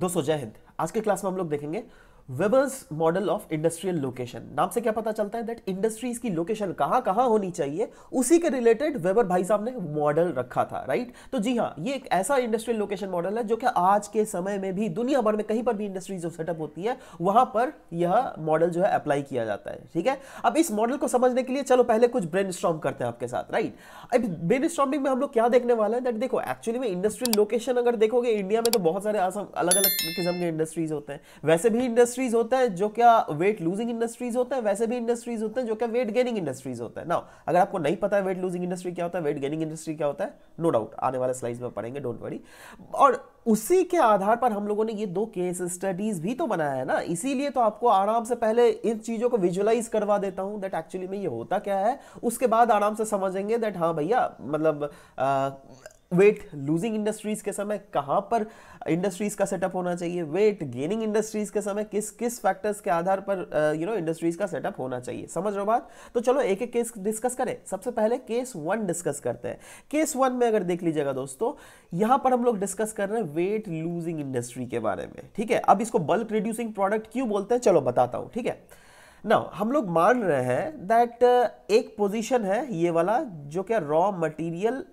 दोस्तों जय हिंद आज के क्लास में हम लोग देखेंगे Weber's model of industrial location नाम से क्या पता चलता है दैट इंडस्ट्रीज की लोकेशन कहाँ कहाँ होनी चाहिए उसी के रिलेटेड वेबर भाई साहब ने मॉडल रखा था राइट तो जी हाँ ये एक ऐसा इंडस्ट्रियल लोकेशन मॉडल है जो कि आज के समय में भी दुनिया भर में कहीं पर भी इंडस्ट्रीज जो सेटअप होती है वहां पर यह मॉडल जो है अप्लाई किया जाता है ठीक है अब इस मॉडल को समझने के लिए चलो पहले कुछ ब्रेन करते हैं आपके साथ राइट अब ब्रेन में हम लोग क्या देखने वाले हैं दैट देखो एक्चुअली में इंडस्ट्रियल लोकेशन अगर देखोगे इंडिया में तो बहुत सारे अलग अलग किस्म के इंडस्ट्रीज होते हैं वैसे भी इंडस्ट्री इंडस्ट्रीज होते हैं जो क्या वेट लूजिंग इंडस्ट्रीज होते हैं वैसे भी इंडस्ट्रीज होते हैं जो क्या वेट गेनिंग इंडस्ट्रीज होते हैं ना अगर आपको नहीं पता है वेट लूजिंग इंडस्ट्री क्या होता है वेट गेनिंग इंडस्ट्री क्या होता है नो no डाउट आने वाले स्लाइड्स में पढ़ेंगे डोंट वरी और उसी के आधार पर हम लोगों ने ये दो केस स्टडीज भी तो बनाया है ना इसीलिए तो आपको आराम से पहले इन चीज़ों को विजुअलाइज करवा देता हूं दैट एक्चुअली में ये होता क्या है उसके बाद आराम से समझेंगे दैट हाँ भैया मतलब वेट लूजिंग इंडस्ट्रीज के समय कहाँ पर इंडस्ट्रीज का सेटअप होना चाहिए वेट गेनिंग इंडस्ट्रीज के समय किस किस फैक्टर्स के आधार पर यू नो इंडस्ट्रीज का सेटअप होना चाहिए समझ रहे हो बात तो चलो एक एक केस डिस्कस करें सबसे पहले केस वन डिस्कस करते हैं केस वन में अगर देख लीजिएगा दोस्तों यहाँ पर हम लोग डिस्कस कर रहे हैं वेट लूजिंग इंडस्ट्री के बारे में ठीक है अब इसको बल्क रिड्यूसिंग प्रोडक्ट क्यों बोलते हैं चलो बताता हूँ ठीक है ना हम लोग मान रहे हैं दैट एक पोजीशन है ये वाला जो क्या रॉ मटेरियल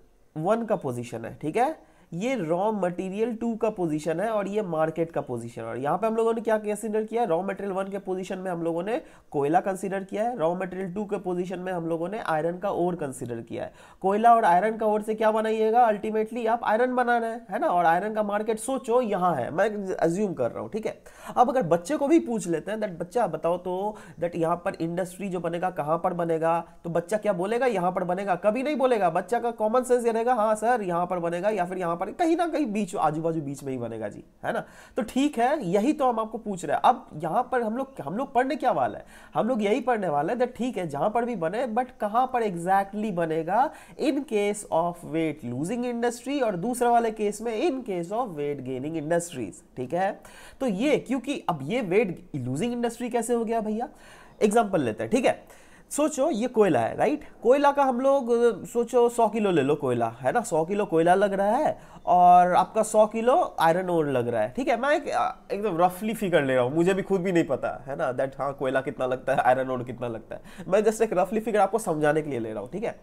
वन का पोजीशन है ठीक है ये रॉ मटेरियल टू का पोजीशन है और ये मार्केट का पोजीशन और यहाँ पे हम लोगों ने क्या कंसिडर किया है रॉ मटेरियल वन के पोजीशन में हम लोगों ने कोयला कंसिडर किया है रॉ मटेरियल टू के पोजीशन में हम लोगों ने आयरन का ओर कंसिडर किया है कोयला और आयरन का ओर से क्या बनाइएगा अल्टीमेटली आप आयरन बनाना है है ना और आयरन का मार्केट सोचो यहाँ है मैं एज्यूम कर रहा हूँ ठीक है अब अगर बच्चे को भी पूछ लेते हैं दैट बच्चा बताओ तो दैट यहाँ पर इंडस्ट्री जो बनेगा कहाँ पर बनेगा तो बच्चा क्या बोलेगा यहाँ पर बनेगा कभी नहीं बोलेगा बच्चा का कॉमन सेंस ये रहेगा हाँ सर यहाँ पर बनेगा या फिर यहाँ वहां पर कहीं ना कहीं बीच आजू बाजू बीच में ही बनेगा जी है ना तो ठीक है यही तो हम आपको पूछ रहे हैं अब यहां पर हम लोग हम लोग पढ़ने क्या वाला है हम लोग यही पढ़ने वाले हैं तो ठीक है जहां पर भी बने बट कहां पर एग्जैक्टली exactly बनेगा in case of weight losing industry और दूसरे वाले केस में in case of weight gaining industries ठीक है तो ये क्योंकि अब ये वेट लूजिंग इंडस्ट्री कैसे हो गया भैया एग्जाम्पल लेते हैं ठीक है थीके? सोचो ये कोयला है राइट कोयला का हम लोग सोचो सौ किलो ले लो कोयला है ना सौ किलो कोयला लग रहा है और आपका सौ किलो आयरन ओर लग रहा है ठीक है मैं एक एकदम रफली फिगर ले रहा हूँ मुझे भी खुद भी नहीं पता है ना दैट हाँ कोयला कितना लगता है आयरन ओर कितना लगता है मैं जस्ट एक रफली फिगर आपको समझाने के लिए ले रहा हूँ ठीक है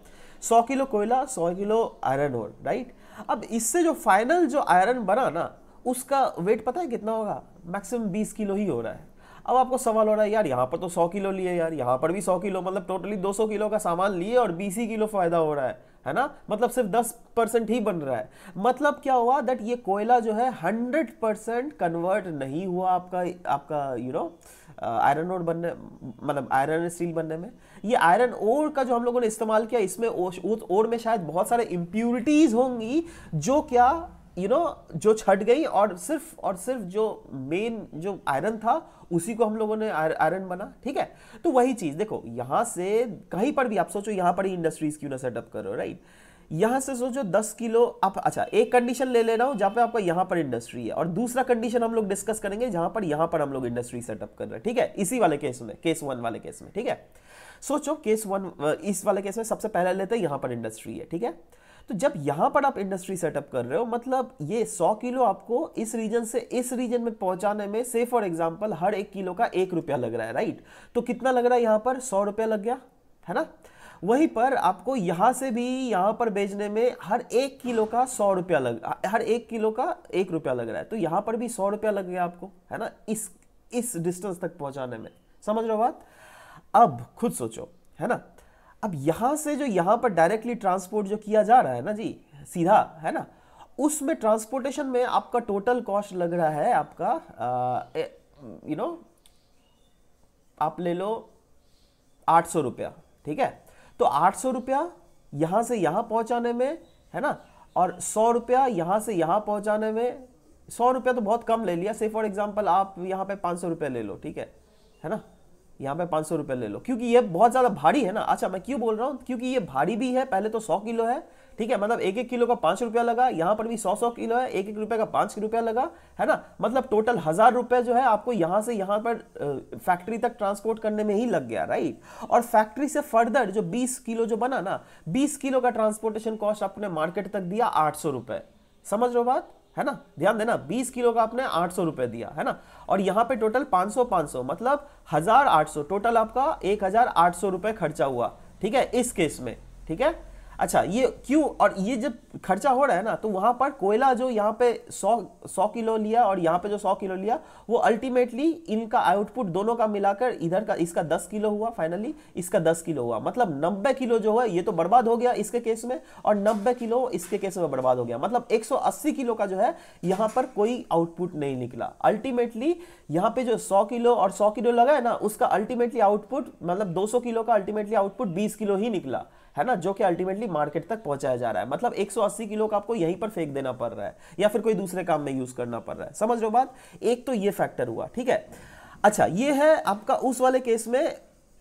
सौ किलो कोयला सौ किलो आयरन ओर राइट अब इससे जो फाइनल जो आयरन बना ना उसका वेट पता है कितना होगा मैक्सिमम बीस किलो ही हो रहा है अब आपको सवाल हो रहा है यार यहाँ पर तो सौ किलो लिए यार यहाँ पर भी सौ किलो मतलब टोटली दो सौ किलो का सामान लिए और बीस ही किलो फायदा हो रहा है है ना मतलब सिर्फ दस परसेंट ही बन रहा है मतलब क्या हुआ दैट ये कोयला जो है हंड्रेड परसेंट कन्वर्ट नहीं हुआ आपका आपका यू नो आयरन ओर बनने मतलब आयरन स्टील बनने में ये आयरन ओर का जो हम लोगों ने इस्तेमाल किया इसमें ओर में शायद बहुत सारे इम्प्यूरिटीज होंगी जो क्या यू नो जो छट गई और सिर्फ और सिर्फ जो मेन जो आयरन था उसी को हम लोगों ने आयरन बना ठीक है तो वही चीज़ देखो यहां से कहीं पर भी आप सोचो यहां पर ही इंडस्ट्रीज क्यों ना सेटअप करो राइट यहां से सोचो दस किलो आप अच्छा एक कंडीशन ले ले रहा हूं जहां पे आपका यहां पर इंडस्ट्री है और दूसरा कंडीशन हम लोग डिस्कस करेंगे जहां पर यहां पर हम लोग इंडस्ट्री सेटअप कर रहे हैं ठीक है इसी वाले केस में केस वन वाले केस में ठीक है सोचो केस वन इस वाले केस में सबसे पहले लेते हैं यहां पर इंडस्ट्री है ठीक है तो जब यहां पर आप इंडस्ट्री सेटअप कर रहे हो मतलब ये सौ किलो आपको इस रीजन से इस रीजन में पहुंचाने में से फॉर एग्जाम्पल हर एक किलो का एक रुपया लग रहा है राइट तो कितना लग रहा है यहां पर सौ रुपया लग गया है ना वहीं पर आपको यहां से भी यहां पर बेचने में हर एक किलो का सौ रुपया लग हर एक किलो का एक रुपया लग रहा है तो यहां पर भी सौ रुपया लग गया आपको है ना इस इस डिस्टेंस तक पहुंचाने में समझ रहे हो बात अब खुद सोचो है ना अब यहाँ से जो यहाँ पर डायरेक्टली ट्रांसपोर्ट जो किया जा रहा है ना जी सीधा है ना उसमें ट्रांसपोर्टेशन में आपका टोटल कॉस्ट लग रहा है आपका यू नो आप ले लो आठ सौ रुपया ठीक है तो आठ सौ रुपया यहाँ से यहाँ पहुँचाने में है ना और सौ रुपया यहाँ से यहाँ पहुँचाने में सौ रुपया तो बहुत कम ले लिया से फॉर एग्जाम्पल आप यहाँ पे पाँच सौ रुपया ले लो ठीक है है ना यहाँ पे पाँच सौ ले लो क्योंकि ये बहुत ज़्यादा भारी है ना अच्छा मैं क्यों बोल रहा हूँ क्योंकि ये भारी भी है पहले तो सौ किलो है ठीक है मतलब एक एक किलो का पाँच रुपया लगा यहाँ पर भी सौ सौ किलो है एक एक रुपये का पाँच रुपया लगा है ना मतलब टोटल हज़ार रुपये जो है आपको यहाँ से यहाँ पर फैक्ट्री तक ट्रांसपोर्ट करने में ही लग गया राइट और फैक्ट्री से फर्दर जो बीस किलो जो बना ना बीस किलो का ट्रांसपोर्टेशन कॉस्ट आपने मार्केट तक दिया आठ समझ रहे हो बात है ना ध्यान देना 20 किलो का आपने आठ सौ रुपए दिया है ना और यहाँ पे टोटल 500 500 मतलब हजार आठ सौ टोटल आपका एक हजार आठ सौ रुपए खर्चा हुआ ठीक है इस केस में ठीक है अच्छा ये क्यों और ये जब खर्चा हो रहा है ना तो वहां पर कोयला जो यहाँ पे 100 100 किलो लिया और यहाँ पे जो 100 किलो लिया वो अल्टीमेटली इनका आउटपुट दोनों का मिलाकर इधर का इसका 10 किलो हुआ फाइनली इसका 10 किलो हुआ मतलब 90 किलो जो है ये तो बर्बाद हो गया इसके केस में और 90 किलो इसके केस में बर्बाद हो गया मतलब एक किलो का जो है यहाँ पर कोई आउटपुट नहीं निकला अल्टीमेटली यहाँ पे जो सौ किलो और सौ किलो लगा है ना उसका अल्टीमेटली आउटपुट मतलब दो किलो का अल्टीमेटली आउटपुट बीस किलो ही निकला है ना जो कि अल्टीमेटली मार्केट तक पहुंचाया जा रहा है मतलब 180 किलो का आपको यहीं पर फेंक देना पड़ रहा है या फिर कोई दूसरे काम में यूज करना पड़ रहा है समझ लो बात एक तो ये फैक्टर हुआ ठीक है अच्छा ये है आपका उस वाले केस में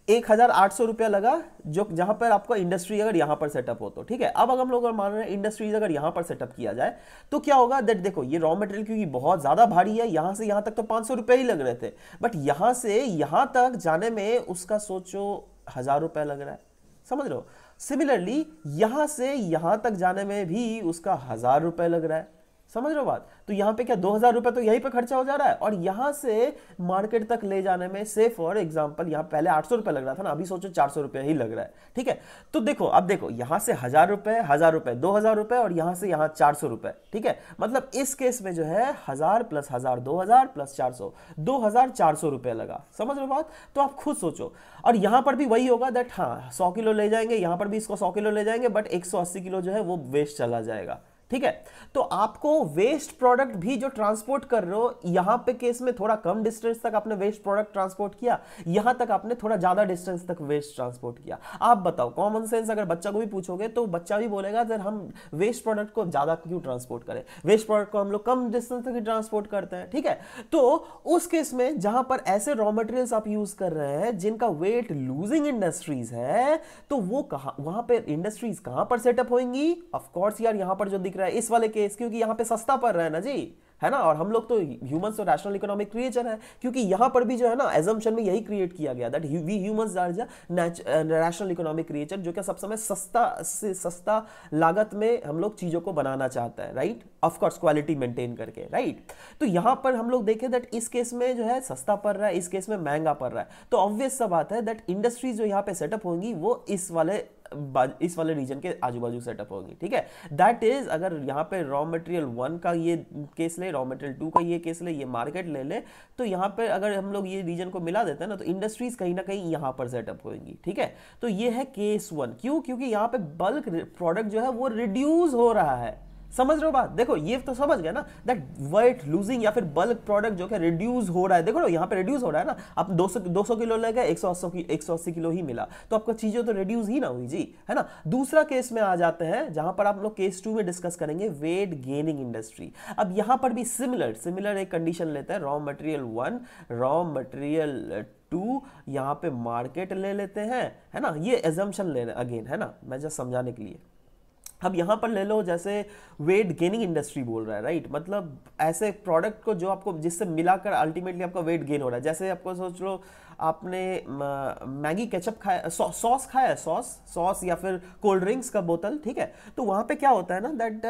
एक हज़ार आठ सौ रुपया लगा जो जहां पर आपका इंडस्ट्री अगर यहां पर सेटअप हो तो ठीक है अब अगर हम लोग मान रहे हैं इंडस्ट्रीज अगर यहां पर सेटअप किया जाए तो क्या होगा दैट देखो ये रॉ मटेरियल क्योंकि बहुत ज़्यादा भारी है यहां से यहां तक तो पांच सौ रुपये ही लग रहे थे बट यहां से यहां तक जाने में उसका सोचो हज़ार रुपया लग रहा है समझ रहे हो सिमिलरली यहां से यहां तक जाने में भी उसका हजार रुपए लग रहा है समझ रहे हो बात तो यहाँ पे क्या दो हजार रुपये तो यहीं पे खर्चा हो जा रहा है और यहाँ से मार्केट तक ले जाने में से फॉर एग्जाम्पल यहाँ पहले आठ सौ रुपये लग रहा था ना अभी सोचो चार सौ रुपये ही लग रहा है ठीक है तो देखो अब देखो यहाँ से हजार रुपये हजार रुपये दो हजार रुपये और यहाँ से यहाँ चार सौ रुपये ठीक है मतलब इस केस में जो है हजार प्लस हजार दो हजार प्लस चार सौ दो हजार चार सौ रुपये लगा समझ रहे हो बात तो आप खुद सोचो और यहाँ पर भी वही होगा दैट हाँ सौ किलो ले जाएंगे यहाँ पर भी इसको सौ किलो ले जाएंगे बट एक सौ अस्सी किलो जो है वो वेस्ट चला जाएगा ठीक है तो आपको वेस्ट प्रोडक्ट भी जो ट्रांसपोर्ट कर रहे हो यहां पे केस में थोड़ा कम डिस्टेंस तक आपने वेस्ट प्रोडक्ट ट्रांसपोर्ट किया यहां तक आपने थोड़ा ज्यादा डिस्टेंस तक वेस्ट ट्रांसपोर्ट किया आप बताओ कॉमन सेंस अगर बच्चा को भी पूछोगे तो बच्चा भी बोलेगा सर हम वेस्ट प्रोडक्ट को ज्यादा क्यों ट्रांसपोर्ट करें वेस्ट प्रोडक्ट को हम लोग कम डिस्टेंस तक ही ट्रांसपोर्ट करते हैं ठीक है तो उस केस में जहां पर ऐसे रॉ मटेरियल्स आप यूज कर रहे हैं जिनका वेट लूजिंग इंडस्ट्रीज है तो वो कहा वहां पर इंडस्ट्रीज कहां पर सेटअप होंगी ऑफकोर्स यार यहां पर जो दिख रहा रहा है इस वाले केस क्योंकि यहाँ पे सस्ता पड़ रहा है ना जी है ना और हम लोग तो ह्यूमंस तो रैशनल इकोनॉमिक क्रिएचर है क्योंकि यहाँ पर भी जो है ना एजम्पन में यही क्रिएट किया गया that we humans are rational economic creature जो कि सब समय सस्ता से सस्ता लागत में हम लोग चीज़ों को बनाना चाहता है राइट ऑफकोर्स क्वालिटी मेंटेन करके राइट तो यहाँ पर हम लोग देखें दैट इस केस में जो है सस्ता पड़ रहा है इस केस में महंगा पड़ रहा है तो ऑब्वियस सा बात है दैट इंडस्ट्रीज जो यहाँ पे सेटअप होंगी वो इस वाले इस वाले रीजन के आजू बाजू सेटअप होगी ठीक है दैट इज अगर यहाँ पे रॉ मटेरियल वन का ये केस ले रॉ मटेरियल टू का ये केस ले ये मार्केट ले ले तो यहाँ पे अगर हम लोग ये रीजन को मिला देते हैं ना तो इंडस्ट्रीज कहीं ना कहीं यहाँ पर सेटअप होगी ठीक है तो ये है केस वन क्यों क्योंकि यहाँ पे बल्क प्रोडक्ट जो है वो रिड्यूज हो रहा है समझ रहे हो बात देखो ये तो समझ गया ना दैट वेट लूजिंग या फिर बल्क प्रोडक्ट जो कि रिड्यूस हो रहा है देखो यहाँ पे रिड्यूस हो रहा है ना आप 200 200 किलो ले गए एक सौ किलो ही मिला तो आपको चीज़ें तो रिड्यूस ही ना हुई जी है ना दूसरा केस में आ जाते हैं जहाँ पर आप लोग केस टू में डिस्कस करेंगे वेट गेनिंग इंडस्ट्री अब यहाँ पर भी सिमिलर सिमिलर एक कंडीशन लेते हैं raw material one raw material two यहाँ पे मार्केट ले लेते हैं है ना ये एजम्पन ले अगेन है ना मैं जस्ट समझाने के लिए अब यहाँ पर ले लो जैसे वेट गेनिंग इंडस्ट्री बोल रहा है राइट मतलब ऐसे प्रोडक्ट को जो आपको जिससे मिलाकर अल्टीमेटली आपका वेट गेन हो रहा है जैसे आपको सोच लो आपने मैगी केचप खाया सॉस खाया सॉस सॉस या फिर कोल्ड ड्रिंक्स का बोतल ठीक है तो वहाँ पे क्या होता है ना दैट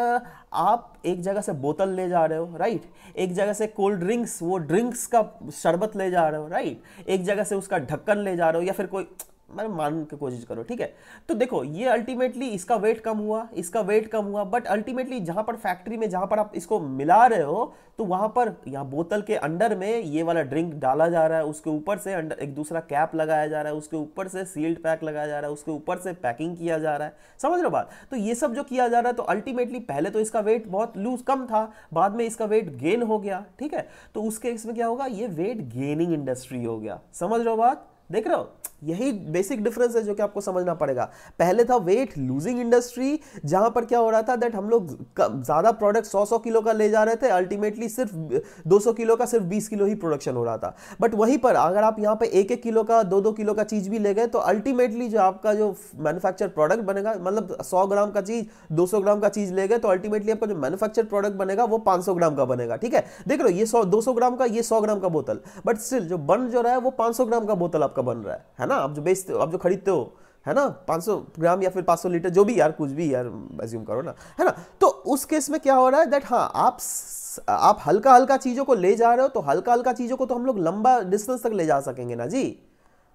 आप एक जगह से बोतल ले जा रहे हो राइट एक जगह से कोल्ड ड्रिंक्स वो ड्रिंक्स का शरबत ले जा रहे हो राइट एक जगह से उसका ढक्कन ले जा रहे हो या फिर कोई मैं मान की कोशिश करो ठीक है तो देखो ये अल्टीमेटली इसका वेट कम हुआ इसका वेट कम हुआ बट अल्टीमेटली जहां पर फैक्ट्री में जहां पर आप इसको मिला रहे हो तो वहां पर यहाँ बोतल के अंडर में ये वाला ड्रिंक डाला जा रहा है उसके ऊपर से अंडर एक दूसरा कैप लगाया जा रहा है उसके ऊपर से सील्ड पैक लगाया जा रहा है उसके ऊपर से पैकिंग किया जा रहा है समझ रहे हो बात तो ये सब जो किया जा रहा है तो अल्टीमेटली पहले तो इसका वेट बहुत लूज कम था बाद में इसका वेट गेन हो गया ठीक है तो उसके इसमें क्या होगा ये वेट गेनिंग इंडस्ट्री हो गया समझ रहे हो बात देख रहे हो यही बेसिक डिफरेंस है जो कि आपको समझना पड़ेगा पहले था वेट लूजिंग इंडस्ट्री जहां पर क्या हो रहा था दैट हम लोग ज़्यादा प्रोडक्ट 100-100 किलो का ले जा रहे थे अल्टीमेटली सिर्फ 200 किलो का सिर्फ 20 किलो ही प्रोडक्शन हो रहा था बट वहीं पर अगर आप यहाँ पे एक एक किलो का दो दो किलो का चीज़ भी ले गए तो अल्टीमेटली जो आपका जो मैनुफैक्चर प्रोडक्ट बनेगा मतलब सौ ग्राम का चीज़ दो ग्राम का चीज़ ले गए तो अल्टीमेटली आपका जो मैनुफैक्चर प्रोडक्ट बनेगा वो पांच ग्राम का बनेगा ठीक है देख लो ये सौ दो ग्राम का ये सौ ग्राम का बोतल बट स्टिल जो बन जो रहा है वो पांच ग्राम का बोतल आपका बन रहा है ना आप जो बेचते हो आप जो खरीदते हो है ना 500 ग्राम या फिर 500 लीटर जो भी यार कुछ भी यार एज्यूम करो ना है ना तो उस केस में क्या हो रहा है दैट हाँ आप आप हल्का हल्का चीज़ों को ले जा रहे हो तो हल्का हल्का चीज़ों को तो हम लोग लंबा डिस्टेंस तक ले जा सकेंगे ना जी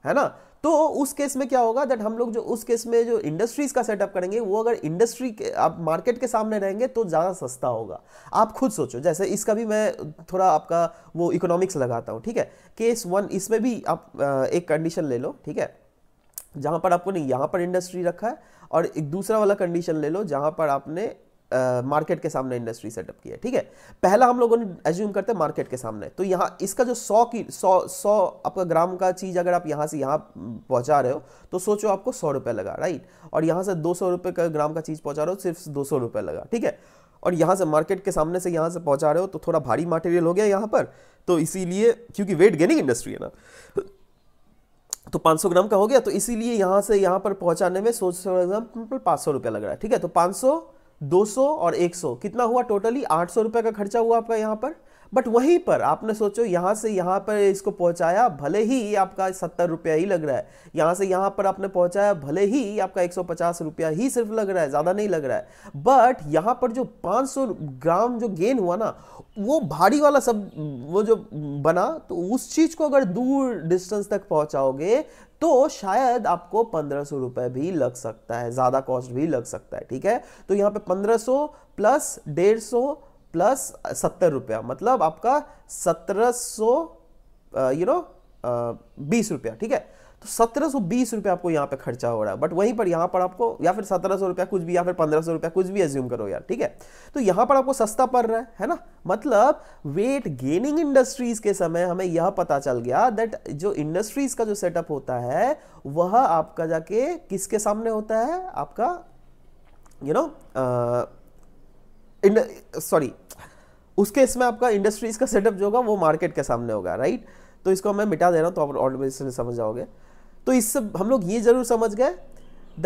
है ना तो उस केस में क्या होगा दैट हम लोग जो उस केस में जो इंडस्ट्रीज का सेटअप करेंगे वो अगर इंडस्ट्री के आप मार्केट के सामने रहेंगे तो ज़्यादा सस्ता होगा आप खुद सोचो जैसे इसका भी मैं थोड़ा आपका वो इकोनॉमिक्स लगाता हूँ ठीक है केस वन इसमें भी आप एक कंडीशन ले लो ठीक है जहाँ पर आपको नहीं यहाँ पर इंडस्ट्री रखा है और एक दूसरा वाला कंडीशन ले लो जहाँ पर आपने मार्केट uh, के सामने इंडस्ट्री सेटअप की है ठीक है पहला हम लोगों ने एज्यूम करते हैं मार्केट के सामने तो यहाँ इसका जो सौ की सौ सौ आपका ग्राम का चीज़ अगर आप यहाँ से यहाँ पहुँचा रहे हो तो सोचो आपको सौ रुपये लगा राइट और यहाँ से दो सौ रुपये का ग्राम का चीज़ पहुँचा रहे हो सिर्फ दो सौ रुपये लगा ठीक है और यहाँ से मार्केट के सामने से यहाँ से पहुँचा रहे हो तो थोड़ा भारी मटेरियल हो गया यहाँ पर तो इसीलिए क्योंकि वेट गेनिंग इंडस्ट्री है ना तो 500 ग्राम का हो गया तो इसीलिए यहाँ से यहाँ पर पहुँचाने में सोच ग्राम पाँच सौ रुपया लग रहा है ठीक है तो 500 200 और 100 कितना हुआ टोटली आठ सौ रुपये का खर्चा हुआ आपका यहाँ पर बट वहीं पर आपने सोचो यहाँ से यहाँ पर इसको पहुँचाया भले ही आपका सत्तर रुपया ही लग रहा है यहाँ से यहाँ पर आपने पहुँचाया भले ही आपका एक सौ पचास रुपया ही सिर्फ लग रहा है ज़्यादा नहीं लग रहा है बट यहाँ पर जो 500 सौ ग्राम जो गेन हुआ ना वो भारी वाला सब वो जो बना तो उस चीज़ को अगर दूर डिस्टेंस तक पहुँचाओगे तो शायद आपको पंद्रह सौ रुपये भी लग सकता है ज़्यादा कॉस्ट भी लग सकता है ठीक है तो यहाँ पे पंद्रह सौ प्लस डेढ़ सौ प्लस सत्तर रुपया मतलब आपका सत्रह सौ यू नो बीस रुपया ठीक है सत्रह सौ बीस रुपये आपको यहाँ पे खर्चा हो रहा है बट वहीं पर यहाँ पर आपको या फिर सत्रह सौ रुपया कुछ भी या फिर पंद्रह सौ रुपया कुछ भी एज्यूम करो यार ठीक है तो यहाँ पर आपको सस्ता पड़ रहा है है ना मतलब वेट गेनिंग इंडस्ट्रीज के समय हमें यह पता चल गया दैट जो इंडस्ट्रीज का जो सेटअप होता है वह आपका जाके किसके सामने होता है आपका यू नो सॉरी उसके इसमें आपका इंडस्ट्रीज का सेटअप जो होगा वो मार्केट के सामने होगा राइट तो इसको मैं मिटा दे रहा हूँ तो आप ऑटोमेटिक समझ जाओगे तो इससे हम लोग ये ज़रूर समझ गए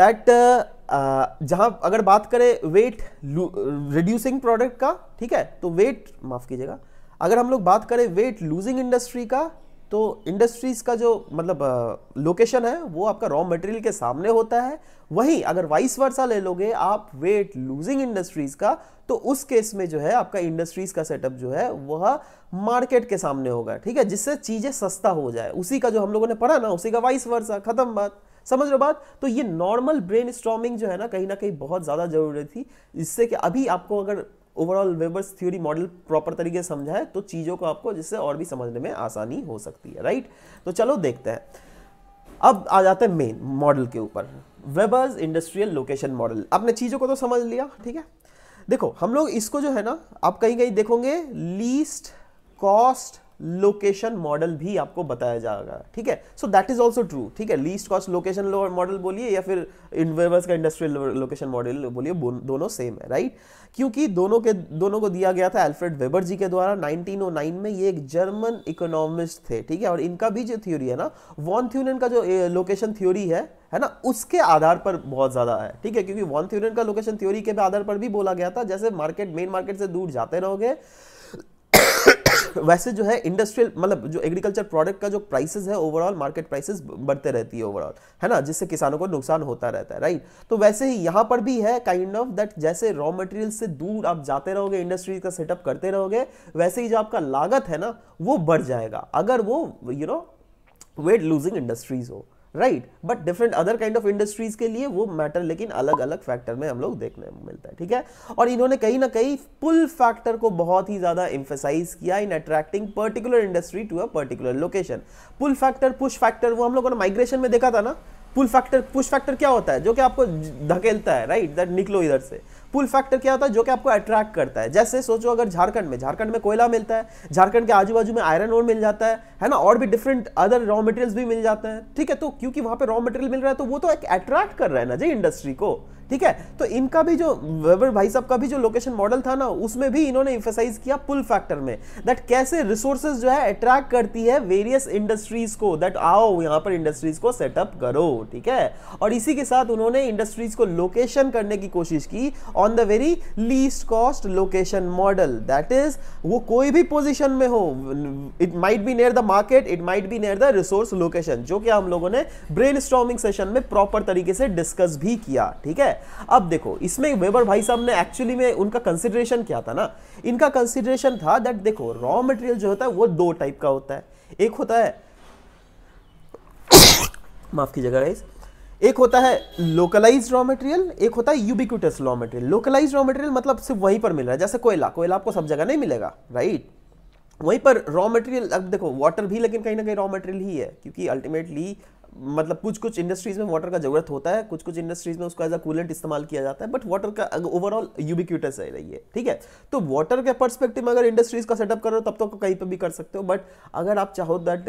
दैट uh, uh, जहाँ अगर बात करें वेट रिड्यूसिंग प्रोडक्ट का ठीक है तो वेट माफ़ कीजिएगा अगर हम लोग बात करें वेट लूजिंग इंडस्ट्री का तो इंडस्ट्रीज़ का जो मतलब लोकेशन है वो आपका रॉ मटेरियल के सामने होता है वहीं अगर वाइस वर्षा ले लोगे आप वेट लूजिंग इंडस्ट्रीज़ का तो उस केस में जो है आपका इंडस्ट्रीज़ का सेटअप जो है वह मार्केट के सामने होगा ठीक है जिससे चीज़ें सस्ता हो जाए उसी का जो हम लोगों ने पढ़ा ना उसी का वाइस वर्षा ख़त्म बात समझ रहे बात तो ये नॉर्मल ब्रेन जो है ना कहीं ना कहीं बहुत ज़्यादा जरूरी थी जिससे कि अभी आपको अगर overall Weber's theory model proper तरीके से समझा है तो चीज़ों को आपको जिससे और भी समझने में आसानी हो सकती है राइट तो चलो देखते हैं अब आ जाते हैं मेन मॉडल के ऊपर वेबर्स इंडस्ट्रियल लोकेशन मॉडल आपने चीज़ों को तो समझ लिया ठीक है देखो हम लोग इसको जो है ना आप कहीं कहीं देखोगे लीस्ट कॉस्ट लोकेशन मॉडल भी आपको बताया जाएगा ठीक है so that is also true ठीक है लीस्ट कॉस्ट लोकेशन मॉडल बोलिए या फिर इन्वेवर्स का इंडस्ट्रियल लोकेशन मॉडल बोलिए दोनों सेम है राइट क्योंकि दोनों के दोनों को दिया गया था एल्फ्रेड वेबर जी के द्वारा 1909 में ये एक जर्मन इकोनॉमिस्ट थे ठीक है और इनका भी जो थ्योरी है ना वॉन थ्यूनन का जो लोकेशन थ्योरी है है ना उसके आधार पर बहुत ज़्यादा है ठीक है क्योंकि वॉन थ्योरन का लोकेशन थ्योरी के आधार पर भी बोला गया था जैसे मार्केट मेन मार्केट से दूर जाते रहोगे वैसे जो है इंडस्ट्रियल मतलब जो एग्रीकल्चर प्रोडक्ट का जो प्राइसेस है ओवरऑल मार्केट प्राइसेस बढ़ते रहती है ओवरऑल है ना जिससे किसानों को नुकसान होता रहता है राइट तो वैसे ही यहाँ पर भी है काइंड ऑफ दैट जैसे रॉ मटेरियल से दूर आप जाते रहोगे इंडस्ट्रीज का सेटअप करते रहोगे वैसे ही जो आपका लागत है ना वो बढ़ जाएगा अगर वो you know weight losing industries हो right but different other kind of industries के लिए वो मैटर लेकिन अलग अलग फैक्टर में हम लोग देखने को मिलता है ठीक है और इन्होंने कहीं ना कहीं पुल फैक्टर को बहुत ही ज्यादा इंफेसाइज किया in attracting particular industry to a particular location pull factor push factor वो हम लोगों ने माइग्रेशन में देखा था ना पुल फैक्टर पुश फैक्टर क्या होता है जो कि आपको धकेलता है राइट दैट निकलो इधर से पुल फैक्टर क्या होता है जो कि आपको अट्रैक्ट करता है जैसे सोचो अगर झारखंड में झारखंड में कोयला मिलता है झारखंड के आजू बाजू में आयरन और मिल जाता है है ना और भी डिफरेंट अदर रॉ मटेरियल्स भी मिल जाते हैं ठीक है तो क्योंकि वहां पर रॉ मटेरियल मिल रहा है तो वो तो एक अट्रैक्ट कर रहा है ना जी इंडस्ट्री को ठीक है तो इनका भी जो वेबर भाई साहब का भी जो लोकेशन मॉडल था ना उसमें भी इन्होंने इंफेसाइज किया पुल फैक्टर में दैट कैसे रिसोर्सेज जो है अट्रैक्ट करती है वेरियस इंडस्ट्रीज को दैट आओ यहां पर इंडस्ट्रीज को सेटअप करो ठीक है और इसी के साथ उन्होंने इंडस्ट्रीज को लोकेशन करने की कोशिश की on the very least cost location model that is वो कोई भी पोजिशन में हो it might be near the market it might be near the resource location जो कि हम लोगों ने ब्रेन सेशन में प्रॉपर तरीके से डिस्कस भी किया ठीक है अब देखो इसमें वेबर भाई साहब ने एक्चुअली में उनका कंसिडरेशन क्या था ना इनका कंसिडरेशन था दैट देखो रॉ मटेरियल जो होता है वो दो टाइप का होता है एक होता है माफ कीजिएगा गाइस एक होता है लोकलाइज रॉ मटेरियल एक होता है ubiquitous raw material localise raw material मतलब सिर्फ वहीं पर मिल रहा है जैसे कोयला कोयला आपको सब जगह नहीं मिलेगा राइट वहीं पर रॉ मटेरियल अब देखो वाटर भी लेकिन कहीं ना कहीं रॉ मटेरियल ही है क्योंकि अल्टीमेटली मतलब कुछ कुछ इंडस्ट्रीज़ में वाटर का ज़रूरत होता है कुछ कुछ इंडस्ट्रीज़ में उसको एज अ कूलेंट इस्तेमाल किया जाता है बट वाटर का ओवरऑल यूबिक्यूटस है रही है ठीक है तो वाटर के परस्पेक्टिव में अगर इंडस्ट्रीज़ का सेटअप करो तब तो कहीं पर भी कर सकते हो बट अगर आप चाहो दैट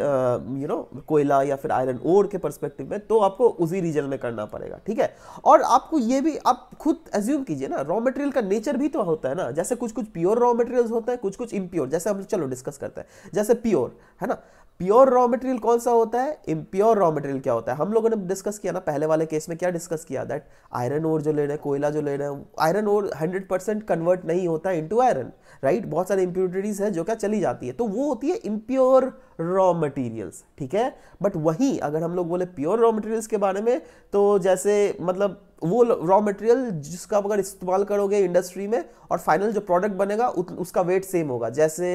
यू नो कोयला या फिर आयरन ओर के परस्पेक्टिव में तो आपको उसी रीजन में करना पड़ेगा ठीक है और आपको ये भी आप खुद एज्यूम कीजिए ना रॉ मटेरियल का नेचर भी तो होता है ना जैसे कुछ कुछ प्योर रॉ मटेरियल होता है कुछ कुछ इम्प्योर जैसे हम चलो डिस्कस करते हैं जैसे प्योर है ना प्योर रॉ मटेरियल कौन सा होता है इम्प्योर रॉ मटेरियल क्या होता है हम लोगों ने डिस्कस किया ना पहले वाले केस में क्या डिस्कस किया दैट आयरन ओर जो लेना है कोयला जो लेना है आयरन ओर 100 परसेंट कन्वर्ट नहीं होता है इंटू आयरन राइट बहुत सारी इम्प्योरिटीज है जो क्या चली जाती है तो वो होती है इम्प्योर रॉ मटीरियल्स ठीक है बट वहीं अगर हम लोग बोले प्योर रॉ मटेरियल्स के बारे में तो जैसे मतलब वो रॉ मटेरियल जिसका आप अगर इस्तेमाल करोगे इंडस्ट्री में और फाइनल जो प्रोडक्ट बनेगा उसका वेट सेम होगा जैसे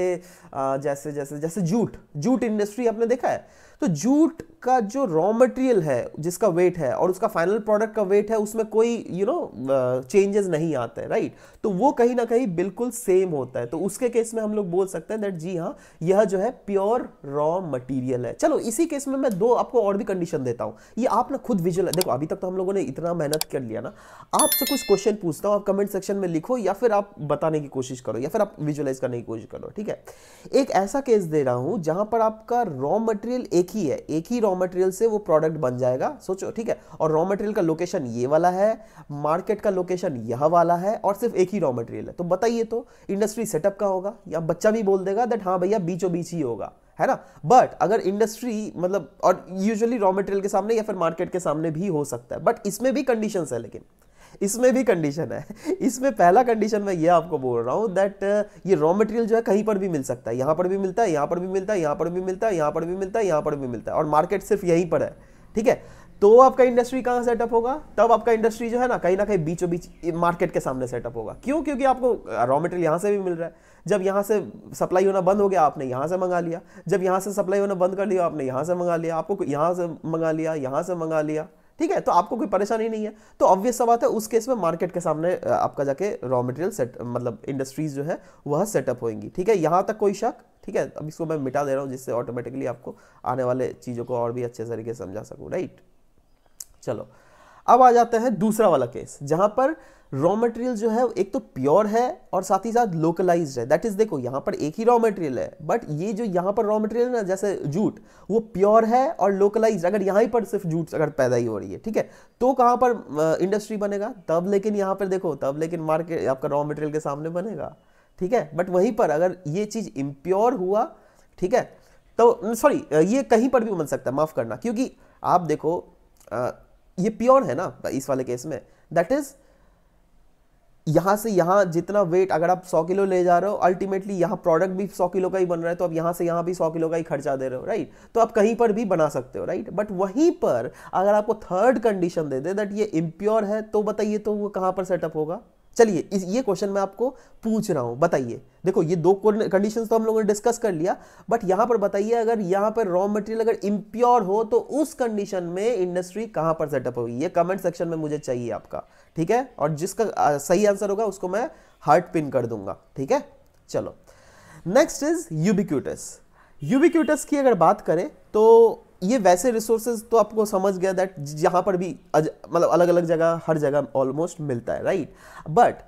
जैसे जैसे जैसे जूट जूट इंडस्ट्री आपने देखा है तो जूट उसका जो रॉ मटेरियल है जिसका वेट है और उसका फाइनल प्रोडक्ट का वेट है उसमें कोई यू नो चेंजेस नहीं आते हैं राइट तो वो कहीं ना कहीं बिल्कुल सेम होता है तो उसके केस में हम लोग बोल सकते हैं दैट जी हाँ यह जो है प्योर रॉ मटेरियल है चलो इसी केस में मैं दो आपको और भी कंडीशन देता हूँ ये आप ना खुद विजुअल देखो अभी तक तो हम लोगों ने इतना मेहनत कर लिया ना आपसे कुछ क्वेश्चन पूछता हूँ आप कमेंट सेक्शन में लिखो या फिर आप बताने की कोशिश करो या फिर आप विजुअलाइज करने की कोशिश करो ठीक है एक ऐसा केस दे रहा हूँ जहाँ पर आपका रॉ मटेरियल एक ही है एक ही रॉ रॉ मटेरियल से वो प्रोडक्ट बन जाएगा सोचो ठीक है और रॉ मटेरियल का लोकेशन ये वाला है मार्केट का लोकेशन यह वाला है और सिर्फ एक ही रॉ मटेरियल है तो बताइए तो इंडस्ट्री सेटअप का होगा या बच्चा भी बोल देगा दैट हाँ भैया बीचों बीच ही होगा है ना बट अगर इंडस्ट्री मतलब और यूजुअली रॉ मटेरियल के सामने या फिर मार्केट के सामने भी हो सकता है बट इसमें भी कंडीशन है लेकिन इसमें भी कंडीशन है इसमें पहला कंडीशन मैं ये आपको बोल रहा हूँ दैट ये रॉ मटेरियल जो है कहीं पर भी मिल सकता है यहाँ पर भी मिलता है यहाँ पर भी मिलता है यहाँ पर भी मिलता है यहाँ पर भी मिलता है यहाँ पर भी मिलता है और मार्केट सिर्फ यहीं पर है ठीक है तो आपका इंडस्ट्री कहाँ सेटअप होगा तब आपका इंडस्ट्री जो है ना कहीं ना कहीं बीचों बीच मार्केट के सामने सेटअप होगा क्यों क्योंकि आपको रॉ मटेरियल यहाँ से भी मिल रहा है जब यहाँ से सप्लाई होना बंद हो गया आपने यहाँ से मंगा लिया जब यहाँ से सप्लाई होना बंद कर लिया आपने यहाँ से मंगा लिया आपको यहाँ से मंगा लिया यहाँ से मंगा लिया ठीक है तो आपको कोई परेशानी नहीं है तो ऑब्वियस बात है उस केस में मार्केट के सामने आपका जाके रॉ मटेरियल सेट मतलब इंडस्ट्रीज जो है वह सेटअप होएंगी ठीक है यहाँ तक कोई शक ठीक है अब इसको मैं मिटा दे रहा हूँ जिससे ऑटोमेटिकली आपको आने वाले चीज़ों को और भी अच्छे तरीके से समझा सकूँ राइट चलो अब आ जाता है दूसरा वाला केस जहां पर रॉ मटेरियल जो है एक तो प्योर है और साथ ही साथ लोकलाइज है दैट इज देखो यहाँ पर एक ही रॉ मटेरियल है बट ये जो यहाँ पर रॉ मटेरियल ना जैसे जूट वो प्योर है और लोकलाइज अगर यहाँ ही पर सिर्फ जूट अगर पैदा ही हो रही है ठीक है तो कहाँ पर इंडस्ट्री बनेगा तब लेकिन यहाँ पर देखो तब लेकिन मार्केट आपका रॉ मटेरियल के सामने बनेगा ठीक है बट वहीं पर अगर ये चीज़ इम्प्योर हुआ ठीक है तो सॉरी ये कहीं पर भी बन सकता है माफ़ करना क्योंकि आप देखो ये प्योर है ना इस वाले केस में दैट इज यहां से यहां जितना वेट अगर आप 100 किलो ले जा रहे हो अल्टीमेटली यहां प्रोडक्ट भी 100 किलो का ही बन रहा है तो आप यहां से यहां भी 100 किलो का ही खर्चा दे रहे हो राइट तो आप कहीं पर भी बना सकते हो राइट बट वहीं पर अगर आपको थर्ड कंडीशन दे दे दैट ये इम्प्योर है तो बताइए तो वो कहां पर सेटअप होगा चलिए इस ये क्वेश्चन मैं आपको पूछ रहा हूँ बताइए देखो ये दो कंडीशन तो हम लोगों ने डिस्कस कर लिया बट यहाँ पर बताइए अगर यहाँ पर रॉ मटेरियल अगर इम्प्योर हो तो उस कंडीशन में इंडस्ट्री कहाँ पर सेटअप होगी ये कमेंट सेक्शन में मुझे चाहिए आपका ठीक है और जिसका सही आंसर होगा उसको मैं हार्ट पिन कर दूंगा ठीक है चलो नेक्स्ट इज यूबिक्यूटस यूबिक्यूटस की अगर बात करें तो ये वैसे रिसोर्सेज तो आपको समझ गया दैट जहाँ पर भी मतलब अलग अलग जगह हर जगह ऑलमोस्ट मिलता है राइट right? बट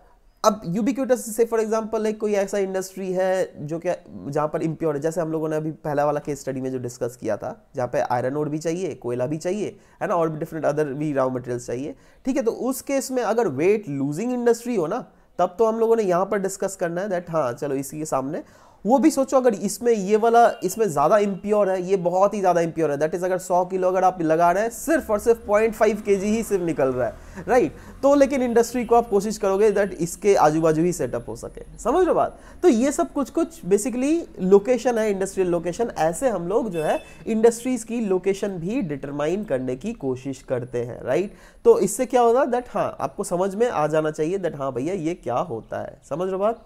अब यूबिक्यूटस से फॉर एग्जांपल लाइक कोई ऐसा इंडस्ट्री है जो क्या जहाँ पर इम्प्योर है जैसे हम लोगों ने अभी पहला वाला केस स्टडी में जो डिस्कस किया था जहाँ पे आयरन ओर भी चाहिए कोयला भी चाहिए है ना और भी डिफरेंट अदर भी रॉ मटेरियल्स चाहिए ठीक है तो उस केस में अगर वेट लूजिंग इंडस्ट्री हो ना तब तो हम लोगों ने यहाँ पर डिस्कस करना है दैट हाँ चलो इसी के सामने वो भी सोचो अगर इसमें ये वाला इसमें ज़्यादा इम्प्योर है ये बहुत ही ज़्यादा इम्प्योर है दैट इज़ अगर 100 किलो अगर आप लगा रहे हैं सिर्फ और सिर्फ 0.5 केजी ही सिर्फ निकल रहा है राइट तो लेकिन इंडस्ट्री को आप कोशिश करोगे दैट इसके आजू बाजू ही सेटअप हो सके समझ लो बात तो ये सब कुछ कुछ बेसिकली लोकेशन है इंडस्ट्रियल लोकेशन ऐसे हम लोग जो है इंडस्ट्रीज़ की लोकेशन भी डिटरमाइन करने की कोशिश करते हैं राइट तो इससे क्या होगा दैट हाँ आपको समझ में आ जाना चाहिए दैट हाँ भैया ये क्या होता है समझ लो बात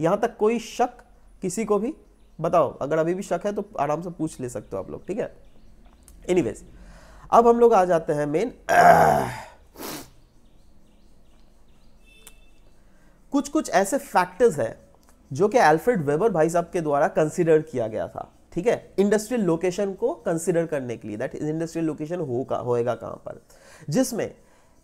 यहाँ तक कोई शक किसी को भी बताओ अगर अभी भी शक है तो आराम से पूछ ले सकते हो आप लोग ठीक है एनीवेज अब हम लोग आ जाते हैं मेन कुछ कुछ ऐसे फैक्टर्स हैं जो कि एल्फ्रेड वेबर भाई साहब के द्वारा कंसिडर किया गया था ठीक है इंडस्ट्रियल लोकेशन को कंसिडर करने के लिए दैट इज इंडस्ट्रियल लोकेशन होगा होएगा कहां पर जिसमें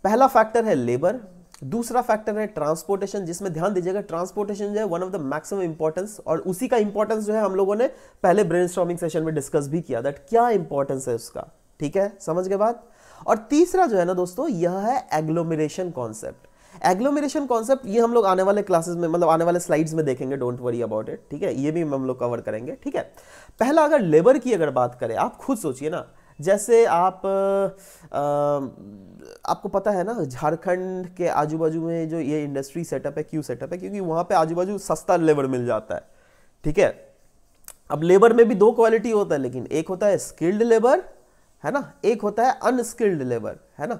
पहला फैक्टर है लेबर दूसरा फैक्टर है ट्रांसपोर्टेशन जिसमें ध्यान दीजिएगा ट्रांसपोर्टेशन जो है one of the maximum importance और उसी का इंपॉर्टेंस जो है हम लोगों ने पहले ब्रेन सेशन में डिस्कस भी किया दैट क्या इंपॉर्टेंस है उसका ठीक है समझ गए बात और तीसरा जो है ना दोस्तों यह है एग्लोमेरेशन कॉन्सेप्ट एग्लोमेरेशन कॉन्सेप्ट ये हम लोग आने वाले क्लासेस में मतलब आने वाले स्लाइड्स में देखेंगे डोंट वरी अबाउट इट ठीक है ये भी हम लोग कवर करेंगे ठीक है पहला अगर लेबर की अगर बात करें आप खुद सोचिए ना जैसे आप आ, आपको पता है ना झारखंड के आजू बाजू में जो ये इंडस्ट्री सेटअप है क्यों सेटअप है क्योंकि वहाँ पे आजू बाजू सस्ता लेबर मिल जाता है ठीक है अब लेबर में भी दो क्वालिटी होता है लेकिन एक होता है स्किल्ड लेबर है ना एक होता है अनस्किल्ड लेबर है ना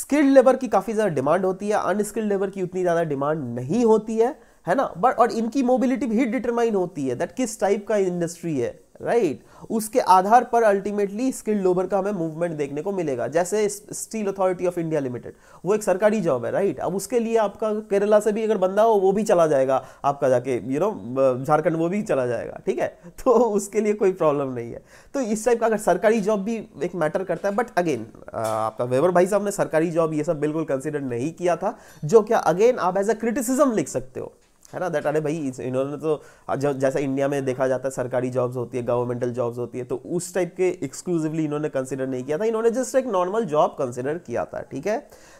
स्किल्ड लेबर की काफ़ी ज़्यादा डिमांड होती है अनस्किल्ड लेबर की उतनी ज़्यादा डिमांड नहीं होती है है ना बट और इनकी मोबिलिटी भी डिटरमाइन होती है दैट किस टाइप का इंडस्ट्री है राइट right? उसके आधार पर अल्टीमेटली स्किल्ड लोबर का हमें मूवमेंट देखने को मिलेगा जैसे Steel authority of India Limited वो एक सरकारी जॉब है राइट right? अब उसके लिए आपका केरला से भी अगर बंदा हो वो भी चला जाएगा आपका जाके यू नो झारखंड वो भी चला जाएगा ठीक है तो उसके लिए कोई प्रॉब्लम नहीं है तो इस टाइप का अगर सरकारी जॉब भी एक मैटर करता है बट अगेन आपका वेबर भाई साहब ने सरकारी जॉब ये सब बिल्कुल कंसिडर नहीं किया था जो क्या अगेन आप एज अ क्रिटिसिज्म लिख सकते हो है ना दैट अरे भाई इन्होंने तो जैसा इंडिया में देखा जाता है सरकारी जॉब्स होती है गवर्नमेंटल जॉब्स होती है तो उस टाइप के एक्सक्लूसिवली इन्होंने कंसिडर नहीं किया था इन्होंने जस्ट एक नॉर्मल जॉब कंसिडर किया था ठीक है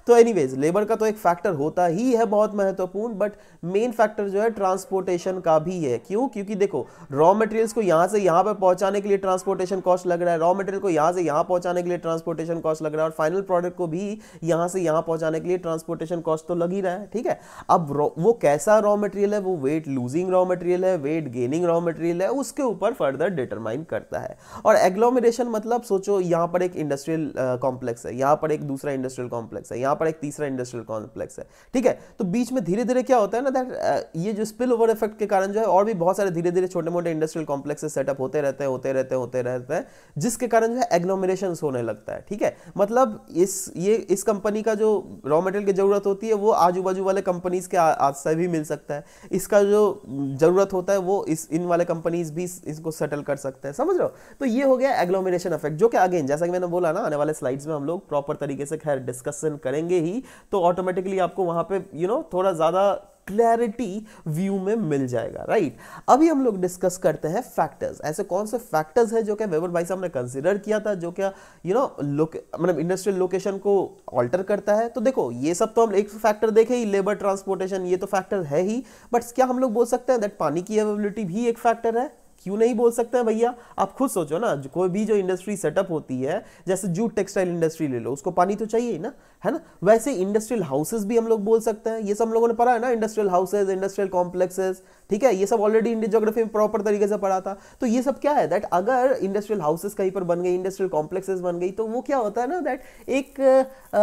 तो एनी लेबर का तो एक फैक्टर होता ही है बहुत महत्वपूर्ण बट मेन फैक्टर जो है ट्रांसपोर्टेशन का भी है क्यों क्योंकि देखो रॉ मटेरियल्स को यहाँ से यहाँ पर पहुँचाने के लिए ट्रांसपोर्टेशन कॉस्ट लग रहा है रॉ मटेरियल को यहाँ से यहाँ पहुँचाने के लिए ट्रांसपोर्टेशन कॉस्ट लग रहा है और फाइनल प्रोडक्ट को भी यहाँ से यहाँ पहुँचाने के लिए ट्रांसपोर्टेशन कॉस्ट तो लग ही रहा है ठीक है अब वो कैसा रॉ मटेरियल मटेरियल है वो वेट लूजिंग रॉ मटेरियल है वेट गेनिंग रॉ मटेरियल है उसके ऊपर फर्दर डिटरमाइन करता है और एग्लोमरेशन मतलब सोचो यहाँ पर एक इंडस्ट्रियल कॉम्प्लेक्स है यहाँ पर एक दूसरा इंडस्ट्रियल कॉम्प्लेक्स है यहाँ पर एक तीसरा इंडस्ट्रियल कॉम्प्लेक्स है ठीक है तो बीच में धीरे धीरे क्या होता है ना दैट ये जो स्पिल ओवर इफेक्ट के कारण जो है और भी बहुत सारे धीरे धीरे छोटे मोटे इंडस्ट्रियल कॉम्प्लेक्स सेटअप होते रहते हैं होते रहते हैं होते रहते हैं जिसके कारण जो है एग्लोमरेशन होने लगता है ठीक है मतलब इस ये इस कंपनी का जो रॉ मटेरियल की जरूरत होती है वो आजू बाजू वाले कंपनीज के आज से भी मिल सकता है इसका जो ज़रूरत होता है वो इस इन वाले कंपनीज भी इसको सेटल कर सकते हैं समझ रहे हो तो ये हो गया एग्लोमिनेशन इफेक्ट जो कि अगेन जैसा कि मैंने बोला ना आने वाले स्लाइड्स में हम लोग प्रॉपर तरीके से खैर डिस्कशन करेंगे ही तो ऑटोमेटिकली आपको वहां पे यू you नो know, थोड़ा ज़्यादा क्लैरिटी व्यू में मिल जाएगा राइट अभी हम लोग डिस्कस करते हैं फैक्टर्स ऐसे कौन से फैक्टर्स हैं जो कि वेबर भाई साहब ने कंसिडर किया था जो क्या यू नो मतलब इंडस्ट्रियल लोकेशन को ऑल्टर करता है तो देखो ये सब तो हम एक फैक्टर देखे ही लेबर ट्रांसपोर्टेशन ये तो फैक्टर है ही बट क्या हम लोग बोल सकते हैं दैट पानी की अवेबिलिटी भी एक फैक्टर है क्यों नहीं बोल सकते हैं भैया आप खुद सोचो ना कोई भी जो इंडस्ट्री सेटअप होती है जैसे जूट टेक्सटाइल इंडस्ट्री ले लो उसको पानी तो चाहिए ही ना है ना वैसे इंडस्ट्रियल हाउसेज भी हम लोग बोल सकते हैं ये सब हम लोगों ने पढ़ा है ना इंडस्ट्रियल हाउसेज इंडस्ट्रियल कॉम्प्लेक्सेस ठीक है ये सब ऑलरेडी इंडियन जोग्राफी में प्रॉपर तरीके से पढ़ा था तो ये सब क्या है दैट अगर इंडस्ट्रियल हाउसेज कहीं पर बन गई इंडस्ट्रियल कॉम्प्लेक्सेस बन गई तो वो क्या होता है ना दैट एक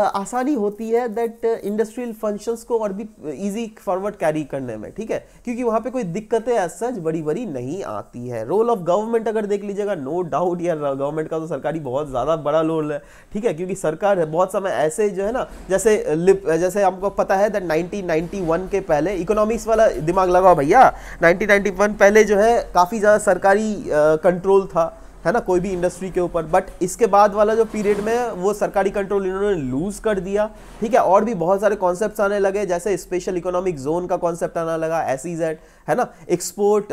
आसानी होती है दैट इंडस्ट्रियल फंक्शंस को और भी ईजी फॉरवर्ड कैरी करने में ठीक है क्योंकि वहाँ पर कोई दिक्कतें एज सच बड़ी बड़ी नहीं आती है रोल ऑफ गवर्नमेंट अगर देख लीजिएगा नो डाउट यार गवर्नमेंट का तो सरकारी बहुत ज़्यादा बड़ा रोल है ठीक है क्योंकि सरकार बहुत समय ऐसे जो है है ना जैसे जैसे हमको पता है दैट 1991 के पहले इकोनॉमिक्स वाला दिमाग लगाओ भैया 1991 पहले जो है काफ़ी ज़्यादा सरकारी कंट्रोल था है ना कोई भी इंडस्ट्री के ऊपर बट इसके बाद वाला जो पीरियड में वो सरकारी कंट्रोल इन्होंने लूज़ कर दिया ठीक है और भी बहुत सारे कॉन्सेप्ट आने लगे जैसे स्पेशल इकोनॉमिक जोन का कॉन्सेप्ट आना लगा एस e है ना एक्सपोर्ट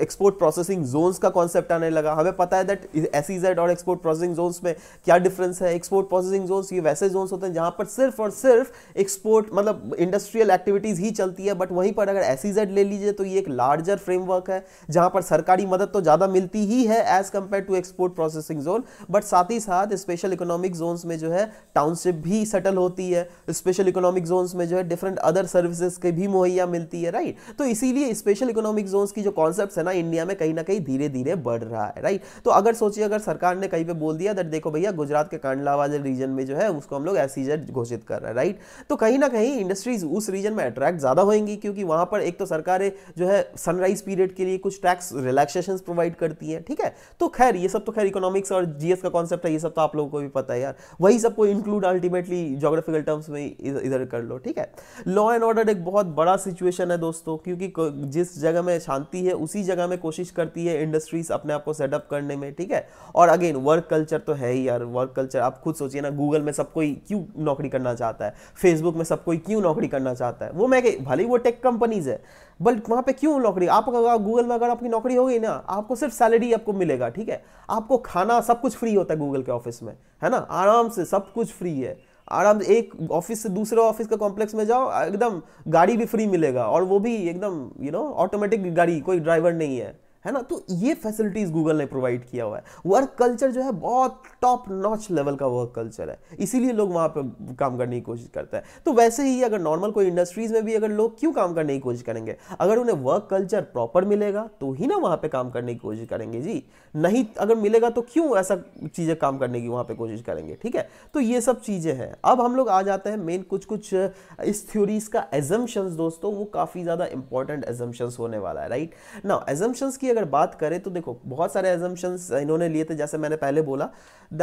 एक्सपोर्ट प्रोसेसिंग जोन्स का कॉन्सेप्ट आने लगा हमें पता है दैट एस e और एक्सपोर्ट प्रोसेसिंग जोन्स में क्या डिफरेंस है एक्सपोर्ट प्रोसेसिंग जोन्स ये वैसे जोन्स होते हैं जहाँ पर सिर्फ और सिर्फ एक्सपोर्ट मतलब इंडस्ट्रियल एक्टिविटीज़ ही चलती है बट वहीं पर अगर एस e ले लीजिए तो ये एक लार्जर फ्रेमवर्क है जहाँ पर सरकारी मदद तो ज़्यादा मिलती ही है as compare to export processing zone but साथ ही साथ स्पेशल इकोनॉमिक जोन्स में जो है टाउनशिप भी सेटल होती है स्पेशल इकोनॉमिक जोन्स में जो है डिफरेंट अदर सर्विसेज के भी मुहैया मिलती है राइट तो इसीलिए स्पेशल इकोनॉमिक जोन्स की जो कॉन्सेप्ट है ना इंडिया में कहीं ना कहीं धीरे धीरे बढ़ रहा है राइट तो अगर सोचिए अगर सरकार ने कहीं पर बोल दिया दैट देखो भैया गुजरात के कांडला वाले रीजन में जो है उसको हम लोग ऐसी e घोषित कर रहे हैं राइट तो कहीं ना कहीं इंडस्ट्रीज उस रीजन में अट्रैक्ट ज्यादा होंगी क्योंकि वहां पर एक तो सरकारें जो है सनराइज पीरियड के लिए कुछ टैक्स रिलैक्सेशन प्रोवाइड करती है ठीक है तो खैर यार ये सब तो खैर इकोनॉमिक्स और जीएस का कॉन्सेप्ट है ये सब तो आप लोगों को भी पता है यार वही सबको इंक्लूड अल्टीमेटली जोग्राफिकल टर्म्स में इधर कर लो ठीक है लॉ एंड ऑर्डर एक बहुत बड़ा सिचुएशन है दोस्तों क्योंकि जिस जगह में शांति है उसी जगह में कोशिश करती है इंडस्ट्रीज अपने आप को सेटअप करने में ठीक है और अगेन वर्क कल्चर तो है ही यार वर्क कल्चर आप खुद सोचिए ना गूगल में सब कोई क्यों नौकरी करना चाहता है फेसबुक में सब कोई क्यों नौकरी करना चाहता है वो मैं भले ही वो टेक कंपनीज है बट वहां पे क्यों नौकरी आप गूगल में अगर आपकी नौकरी होगी ना आपको सिर्फ सैलरी आपको मिलेगा ठीक है आपको खाना सब कुछ फ्री होता है गूगल के ऑफिस में है ना आराम से सब कुछ फ्री है आराम से एक ऑफिस से दूसरे ऑफिस का कॉम्प्लेक्स में जाओ एकदम गाड़ी भी फ्री मिलेगा और वो भी एकदम यू नो ऑटोमेटिक गाड़ी कोई ड्राइवर नहीं है है ना तो ये फैसिलिटीज़ गूगल ने प्रोवाइड किया हुआ है वर्क कल्चर जो है बहुत टॉप नॉच लेवल का वर्क कल्चर है इसीलिए लोग वहां पर काम करने की कोशिश करते हैं तो वैसे ही अगर नॉर्मल कोई इंडस्ट्रीज़ में भी अगर लोग क्यों काम करने की कोशिश करेंगे अगर उन्हें वर्क कल्चर प्रॉपर मिलेगा तो ही ना वहां पर काम करने की कोशिश करेंगे जी नहीं अगर मिलेगा तो क्यों ऐसा चीज़ें काम करने की वहां पर कोशिश करेंगे ठीक है तो ये सब चीज़ें हैं अब हम लोग आ जाते हैं मेन कुछ कुछ इस थ्योरीज़ का एजम्पन्स दोस्तों वो काफ़ी ज़्यादा इंपॉर्टेंट एजम्पन्स होने वाला है राइट ना एजम्पन्स की अगर बात करें तो देखो बहुत सारे एजम्पन्स इन्होंने लिए थे जैसे मैंने पहले बोला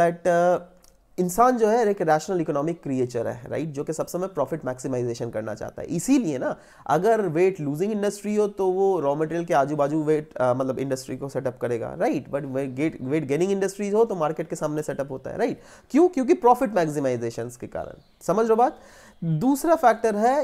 दैट uh, इंसान जो है एक रैशनल इकोनॉमिक क्रिएचर है राइट जो कि सब समय प्रॉफिट मैक्सिमाइजेशन करना चाहता है इसीलिए ना अगर वेट लूजिंग इंडस्ट्री हो तो वो रॉ मटेरियल के आजू बाजू वेट आ, uh, मतलब इंडस्ट्री को सेटअप करेगा right but weight weight gaining industries हो तो मार्केट के सामने सेटअप होता है राइट क्यों क्योंकि प्रॉफिट मैक्सिमाइजेशन के कारण समझ रहे बात दूसरा फैक्टर है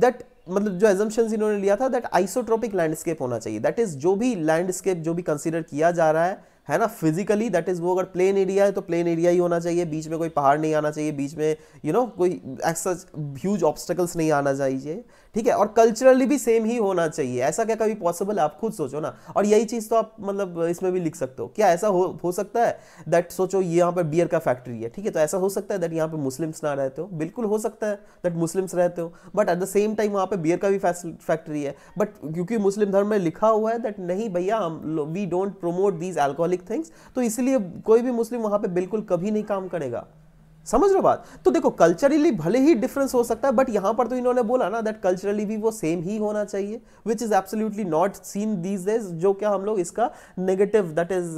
दैट मतलब जो एजम्पन्स इन्होंने लिया था दैट आइसोट्रोपिक लैंडस्केप होना चाहिए दैट इज जो भी लैंडस्केप जो भी कंसिडर किया जा रहा है है ना फिजिकली दैट इज वो अगर प्लेन एरिया है तो प्लेन एरिया ही होना चाहिए बीच में कोई पहाड़ नहीं आना चाहिए बीच में यू you नो know, कोई एक्सच ह्यूज ऑब्स्टिकल्स नहीं आना चाहिए ठीक है और कल्चरली भी सेम ही होना चाहिए ऐसा क्या कभी पॉसिबल है आप खुद सोचो ना और यही चीज़ तो आप मतलब इसमें भी लिख सकते हो क्या ऐसा हो हो सकता है दैट सोचो ये यहाँ पर बियर का फैक्ट्री है ठीक है तो ऐसा हो सकता है दैट यहाँ पर मुस्लिम्स ना रहते हो बिल्कुल हो सकता है दैट मुस्लिम्स रहते हो but at the same time वहाँ पर बियर का भी फैक्ट्री है बट क्योंकि मुस्लिम धर्म में लिखा हुआ है दैट नहीं भैया हम we don't promote these alcoholic things तो इसलिए कोई भी मुस्लिम वहाँ पर बिल्कुल कभी नहीं काम करेगा समझ रहे हो बात तो देखो कल्चरली भले ही डिफरेंस हो सकता है बट यहां पर तो इन्होंने बोला ना दैट कल्चरली भी वो सेम ही होना चाहिए which is absolutely not seen these days जो क्या हम लोग इसका negative that is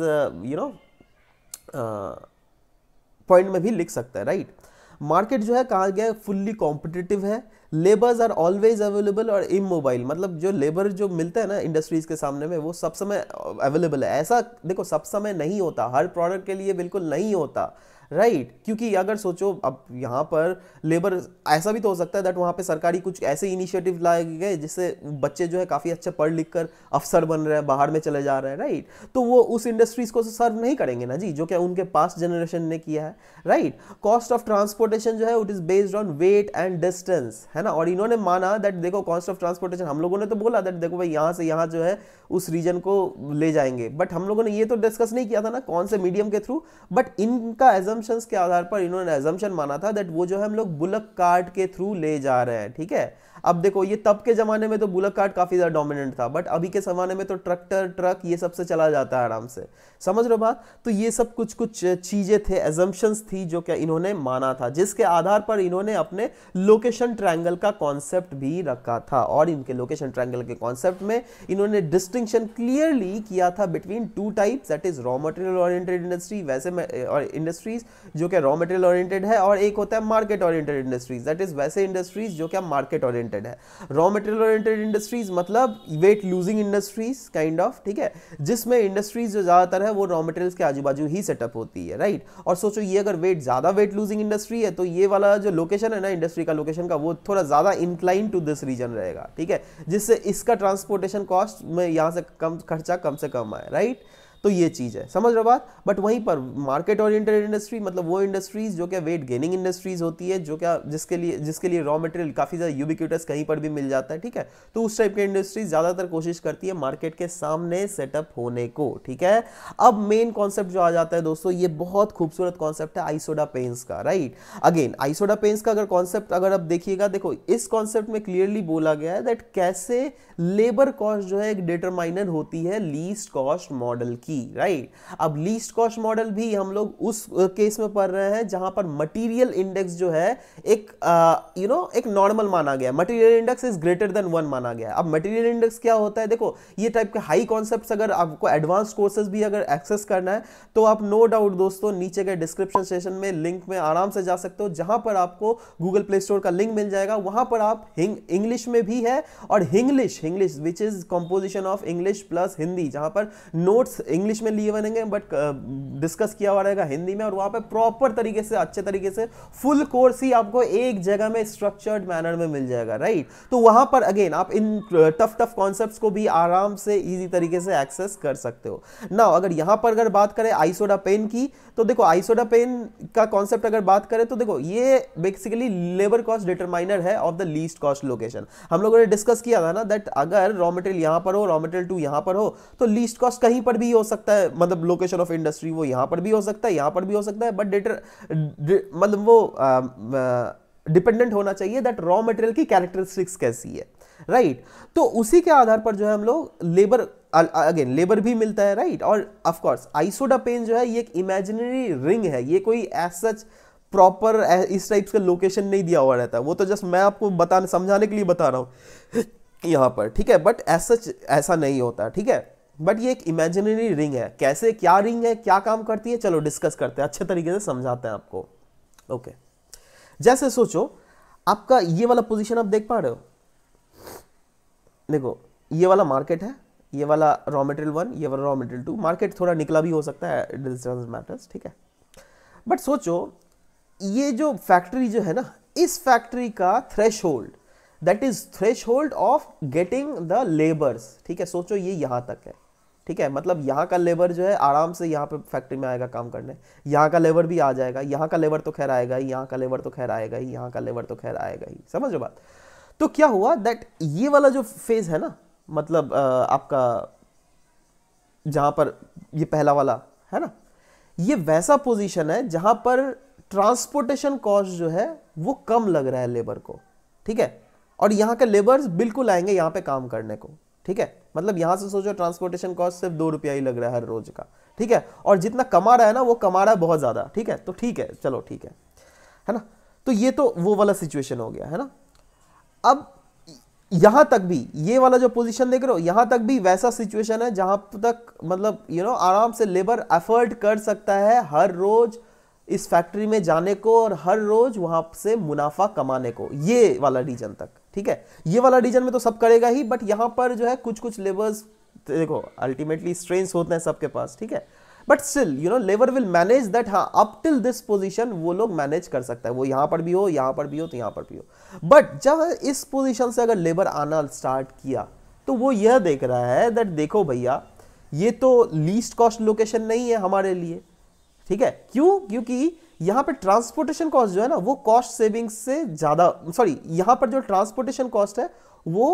you know point में भी लिख सकते हैं राइट मार्केट जो है कहा गया फुल्ली कॉम्पिटिटिव है लेबर्स आर ऑलवेज अवेलेबल और इमोबाइल मतलब जो लेबर जो मिलते हैं ना इंडस्ट्रीज के सामने में वो सब समय अवेलेबल है ऐसा देखो सब समय नहीं होता हर प्रोडक्ट के लिए बिल्कुल नहीं होता राइट right? क्योंकि अगर सोचो अब यहाँ पर लेबर ऐसा भी तो हो सकता है दैट वहाँ पे सरकारी कुछ ऐसे इनिशिएटिव लाए गए जिससे बच्चे जो है काफ़ी अच्छे पढ़ लिख कर अफसर बन रहे हैं बाहर में चले जा रहे हैं राइट right? तो वो उस इंडस्ट्रीज़ को सर्व नहीं करेंगे ना जी जो क्या उनके पास्ट जनरेशन ने किया है राइट कॉस्ट ऑफ ट्रांसपोर्टेशन जो है it is based on weight and distance है ना और इन्होंने माना दैट देखो कॉस्ट ऑफ ट्रांसपोर्टेशन हम लोगों ने तो बोला दैट देखो भाई यहाँ से यहाँ जो है उस रीजन को ले जाएंगे बट हम लोगों ने ये तो डिस्कस नहीं किया था ना कौन से मीडियम के थ्रू बट इनका एज एजम्पन्स के आधार पर इन्होंने एजम्पन माना था दैट वो जो है हम लोग बुलक कार्ट के थ्रू ले जा रहे हैं ठीक है अब देखो ये तब के ज़माने में तो बुलक कार्ट काफ़ी ज़्यादा डोमिनेंट था बट अभी के ज़माने में तो ट्रैक्टर ट्रक ये सबसे चला जाता है आराम से समझ रहे हो बात तो ये सब कुछ कुछ चीज़ें थे एजम्पन्स थी जो क्या इन्होंने माना था जिसके आधार पर इन्होंने अपने लोकेशन ट्रायंगल का कॉन्सेप्ट भी रखा था और इनके लोकेशन ट्रायंगल के कॉन्सेप्ट में इन्होंने डिस्टिंक्शन क्लियरली किया था between two types that is raw material oriented industry वैसे और इंडस्ट्रीज जो क्या रॉ मटेरियल ओरिएंटेड है और एक होता है market oriented industries that is वैसे इंडस्ट्रीज जो क्या मार्केट ओरिएंटेड ओरिएंटेड है रॉ मटेरियल ओरिएंटेड इंडस्ट्रीज मतलब weight losing industries kind of ठीक है जिसमें इंडस्ट्रीज जो ज़्यादातर है वो रॉ मटेरियल्स के आजू बाजू ही सेटअप होती है राइट और सोचो ये अगर वेट ज़्यादा वेट लूजिंग इंडस्ट्री है तो ये वाला जो लोकेशन है ना इंडस्ट्री का लोकेशन का वो थोड़ा ज़्यादा इंक्लाइन टू दिस रीजन रहेगा ठीक है जिससे इसका ट्रांसपोर्टेशन कॉस्ट में यहाँ से कम खर्चा कम से कम आए राइट right? तो ये चीज़ है समझ रहे बात बट वहीं पर मार्केट ओरिएंटेड इंडस्ट्री मतलब वो इंडस्ट्रीज जो क्या वेट गेनिंग इंडस्ट्रीज होती है जो क्या जिसके लिए जिसके लिए रॉ मटेरियल काफ़ी ज़्यादा यूबिक्यूटस कहीं पर भी मिल जाता है ठीक है तो उस टाइप की इंडस्ट्रीज ज़्यादातर कोशिश करती है मार्केट के सामने सेटअप होने को ठीक है अब मेन कॉन्सेप्ट जो आ जाता है दोस्तों ये बहुत खूबसूरत कॉन्सेप्ट है आइसोडा पेंस का राइट अगेन आइसोडा पेंस का अगर कॉन्सेप्ट अगर आप देखिएगा देखो इस कॉन्सेप्ट में क्लियरली बोला गया है दैट कैसे लेबर कॉस्ट जो है एक डिटरमाइनर होती है लीस्ट कॉस्ट मॉडल की होगी राइट अब लीस्ट कॉस्ट मॉडल भी हम लोग उस केस में पढ़ रहे हैं जहां पर मटेरियल इंडेक्स जो है एक यू नो you know, एक नॉर्मल माना गया material index is greater than one माना गया अब मटेरियल इंडेक्स क्या होता है देखो ये टाइप के हाई कॉन्सेप्ट अगर आपको एडवांस कोर्सेज भी अगर एक्सेस करना है तो आप नो no डाउट दोस्तों नीचे के डिस्क्रिप्शन सेशन में लिंक में आराम से जा सकते हो जहां पर आपको गूगल प्ले स्टोर का लिंक मिल जाएगा वहां पर आप इंग्लिश में भी है और Hinglish Hinglish which is composition of English plus Hindi जहां पर नोट्स इंग्लिश इंग्लिश में लिए बनेंगे बट डिस्कस uh, किया हुआ रहेगा हिंदी में और वहाँ पे प्रॉपर तरीके से अच्छे तरीके से फुल कोर्स ही आपको एक जगह में स्ट्रक्चर्ड मैनर में मिल जाएगा राइट तो वहाँ पर अगेन आप इन टफ टफ कॉन्सेप्ट को भी आराम से ईजी तरीके से एक्सेस कर सकते हो ना अगर यहाँ पर अगर बात करें आइसोडा पेन की तो देखो आइसोडा पेन का कॉन्सेप्ट अगर बात करें तो देखो ये बेसिकली लेबर कॉस्ट डिटरमाइनर है of the least cost location हम लोगों ने डिस्कस किया था ना दैट अगर रॉ मटेरियल यहाँ पर हो रॉ मटेरियल टू यहाँ पर हो तो लीस्ट कॉस्ट कहीं पर भी हो सकता है मतलब लोकेशन ऑफ इंडस्ट्री वो यहाँ पर भी हो सकता है यहाँ पर भी हो सकता है बट डेटर मतलब वो डिपेंडेंट um, uh, uh, होना चाहिए दैट रॉ मटेरियल की कैरेक्टरिस्टिक्स कैसी है राइट right? तो उसी के आधार पर जो है हम लोग लेबर अगेन लेबर भी मिलता है राइट right? और ऑफकोर्स आइसोडा पेन जो है ये एक इमेजिनरी रिंग है ये कोई एज सच प्रॉपर इस टाइप्स का लोकेशन नहीं दिया हुआ रहता वो तो जस्ट मैं आपको बताने समझाने के लिए बता रहा हूँ यहाँ पर ठीक है बट एज सच ऐसा नहीं होता ठीक है बट ये एक इमेजिनरी रिंग है कैसे क्या रिंग है क्या काम करती है चलो डिस्कस करते हैं अच्छे तरीके से समझाते हैं आपको ओके जैसे सोचो आपका ये वाला पोजीशन आप देख पा रहे हो देखो ये वाला मार्केट है ये वाला रॉ मटेरियल वन ये वाला रॉ मटेरियल टू मार्केट थोड़ा निकला भी हो सकता है मैटर्स ठीक है बट सोचो ये जो फैक्ट्री जो है ना इस फैक्ट्री का threshold that is threshold of getting the labours ठीक है सोचो ये यहां तक है ठीक है मतलब यहाँ का लेबर जो है आराम से यहाँ पे फैक्ट्री में आएगा काम करने यहाँ का लेबर भी आ जाएगा यहाँ का लेबर तो खैर आएगा ही यहाँ का लेबर तो खैर आएगा ही यहाँ का लेबर तो खैर आएगा ही समझो बात तो क्या हुआ दैट ये वाला जो फेज़ है ना मतलब आपका जहाँ पर ये पहला वाला है ना ये वैसा पोजिशन है जहाँ पर ट्रांसपोर्टेशन कॉस्ट जो है वो कम लग रहा है लेबर को ठीक है और यहाँ के लेबर्स बिल्कुल आएंगे यहाँ पे काम करने को ठीक है मतलब यहाँ से सोचो ट्रांसपोर्टेशन कॉस्ट सिर्फ दो रुपया ही लग रहा है हर रोज का ठीक है और जितना कमा रहा है ना वो कमा रहा है बहुत ज़्यादा ठीक है तो ठीक है चलो ठीक है है ना तो ये तो वो वाला सिचुएशन हो गया है ना अब यहाँ तक भी ये वाला जो पोजीशन देख रहे हो यहाँ तक भी वैसा सिचुएशन है जहाँ तक मतलब यू you नो know, आराम से लेबर एफर्ट कर सकता है हर रोज इस फैक्ट्री में जाने को और हर रोज वहां से मुनाफा कमाने को ये वाला रीजन तक ठीक है ये वाला रीजन में तो सब करेगा ही बट यहाँ पर जो है कुछ कुछ लेबर्स देखो अल्टीमेटली स्ट्रेंस होते हैं सबके पास ठीक है but still you know labour will manage that हाँ अप टिल दिस पोजिशन वो लोग मैनेज कर सकता है वो यहाँ पर भी हो यहाँ पर भी हो तो यहाँ पर भी हो बट जब इस पोजिशन से अगर लेबर आना स्टार्ट किया तो वो यह देख रहा है दैट देखो भैया ये तो लीस्ट कॉस्ट लोकेशन नहीं है हमारे लिए ठीक है क्यों क्योंकि यहाँ पर ट्रांसपोर्टेशन कॉस्ट जो है ना वो कॉस्ट सेविंग से ज़्यादा सॉरी यहाँ पर जो ट्रांसपोर्टेशन कॉस्ट है वो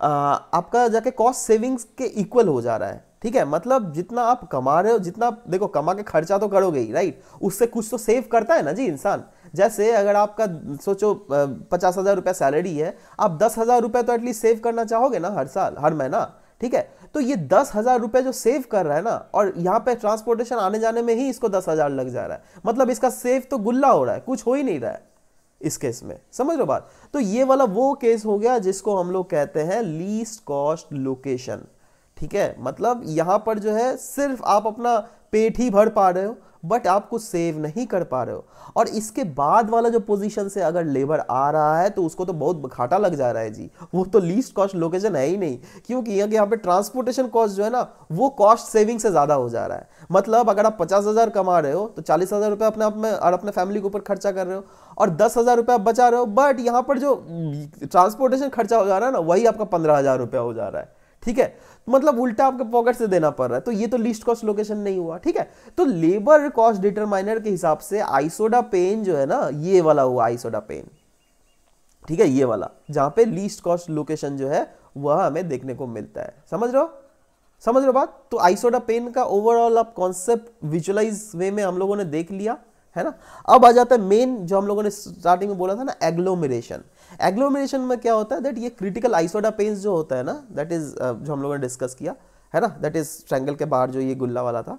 आ, आपका जाके कॉस्ट सेविंग्स के इक्वल हो जा रहा है ठीक है मतलब जितना आप कमा रहे हो जितना देखो कमा के खर्चा तो करोगे ही राइट उससे कुछ तो सेव करता है ना जी इंसान जैसे अगर आपका सोचो पचास हज़ार रुपया सैलरी है आप दस हज़ार रुपया तो एटलीस्ट सेव करना चाहोगे ना हर साल हर महीना ठीक है तो ये दस हज़ार रुपये जो सेव कर रहा है ना और यहाँ पे ट्रांसपोर्टेशन आने जाने में ही इसको दस हज़ार लग जा रहा है मतलब इसका सेव तो गुल्ला हो रहा है कुछ हो ही नहीं रहा है इस केस में समझ लो बात तो ये वाला वो केस हो गया जिसको हम लोग कहते हैं लीस्ट कॉस्ट लोकेशन ठीक है मतलब यहां पर जो है सिर्फ आप अपना पेट ही भर पा रहे हो बट आप कुछ सेव नहीं कर पा रहे हो और इसके बाद वाला जो पोजीशन से अगर लेबर आ रहा है तो उसको तो बहुत घाटा लग जा रहा है जी वो तो लीस्ट कॉस्ट लोकेशन है ही नहीं क्योंकि यहाँ यहाँ पे ट्रांसपोर्टेशन कॉस्ट जो है ना वो कॉस्ट सेविंग से ज़्यादा हो जा रहा है मतलब अगर आप पचास हज़ार कमा रहे हो तो चालीस हज़ार रुपये अपने आप में और अपने फैमिली के ऊपर खर्चा कर रहे हो और दस हज़ार रुपये आप बचा रहे हो बट यहाँ पर जो ट्रांसपोर्टेशन खर्चा हो जा रहा है ना वही आपका पंद्रह हज़ार रुपया हो जा रहा है ठीक है मतलब उल्टा आपके पॉकेट से देना पड़ रहा है तो ये तो लीस्ट कॉस्ट लोकेशन नहीं हुआ ठीक है तो लेबर कॉस्ट डिटरमाइनर के हिसाब से आइसोडा पेन जो है ना ये वाला हुआ आइसोडा पेन ठीक है ये वाला जहां पे लीस्ट कॉस्ट लोकेशन जो है वह हमें देखने को मिलता है समझ रहे हो समझ रहे हो बात तो आइसोडा पेन का ओवरऑल आप कॉन्सेप्ट विजुअलाइज वे में हम लोगों ने देख लिया है ना अब आ जाता है मेन जो हम लोगों ने स्टार्टिंग में बोला था ना एग्लोमरेशन एग्लोमेशन में क्या होता है दैट ये क्रिटिकल आइसोडापेन्स जो होता है ना दैट इज uh, जो हम लोगों ने डिस्कस किया है ना दैट इज ट्रैंगल के बाहर जो ये गुल्ला वाला था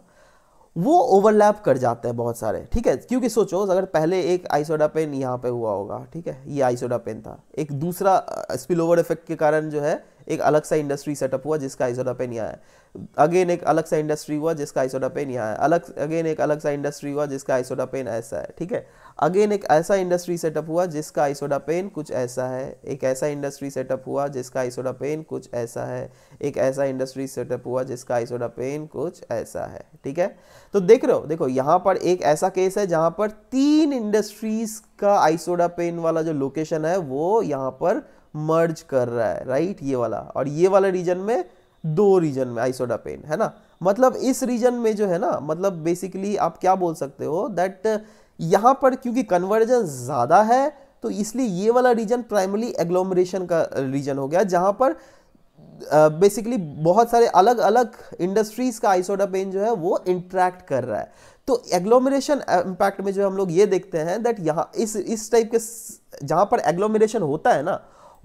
वो ओवरलैप कर जाते हैं बहुत सारे ठीक है क्योंकि सोचो अगर पहले एक आइसोडा पेन यहाँ पे हुआ होगा ठीक है ये आइसोडा पेन था एक दूसरा स्पिल ओवर इफेक्ट के कारण जो है एक अलग सा इंडस्ट्री सेटअप हुआ जिसका आइसोडापेन यहाँ है अगेन एक अलग सा इंडस्ट्री हुआ जिसका आइसोडापेन यहाँ है अलग अगेन एक अलग सा इंडस्ट्री हुआ जिसका आइसोडापेन ऐसा है ठीक है अगेन एक ऐसा इंडस्ट्री सेटअप हुआ जिसका आइसोडापेन कुछ ऐसा है एक ऐसा इंडस्ट्री सेटअप हुआ जिसका आइसोडापेन कुछ ऐसा है एक ऐसा इंडस्ट्री सेटअप हुआ जिसका आइसोडापेन कुछ ऐसा है ठीक है तो देख रहे हो देखो यहाँ पर एक ऐसा केस है जहाँ पर तीन इंडस्ट्रीज का आइसोडापेन वाला जो लोकेशन है वो यहाँ पर मर्ज कर रहा है राइट ये वाला और ये वाला रीजन में दो रीजन में आइसोडापेन है ना मतलब इस रीजन में जो है ना मतलब बेसिकली आप क्या बोल सकते हो दैट यहाँ पर क्योंकि कन्वर्जन ज़्यादा है तो इसलिए ये वाला रीजन प्राइमरी एग्लोमरेशन का रीजन हो गया जहाँ पर बेसिकली uh, बहुत सारे अलग अलग इंडस्ट्रीज़ का आइसोडापेन जो है वो इंट्रैक्ट कर रहा है तो एग्लोमरेशन इम्पैक्ट में जो हम लोग ये देखते हैं दैट यहाँ इस इस टाइप के जहाँ पर एग्लोमरेशन होता है ना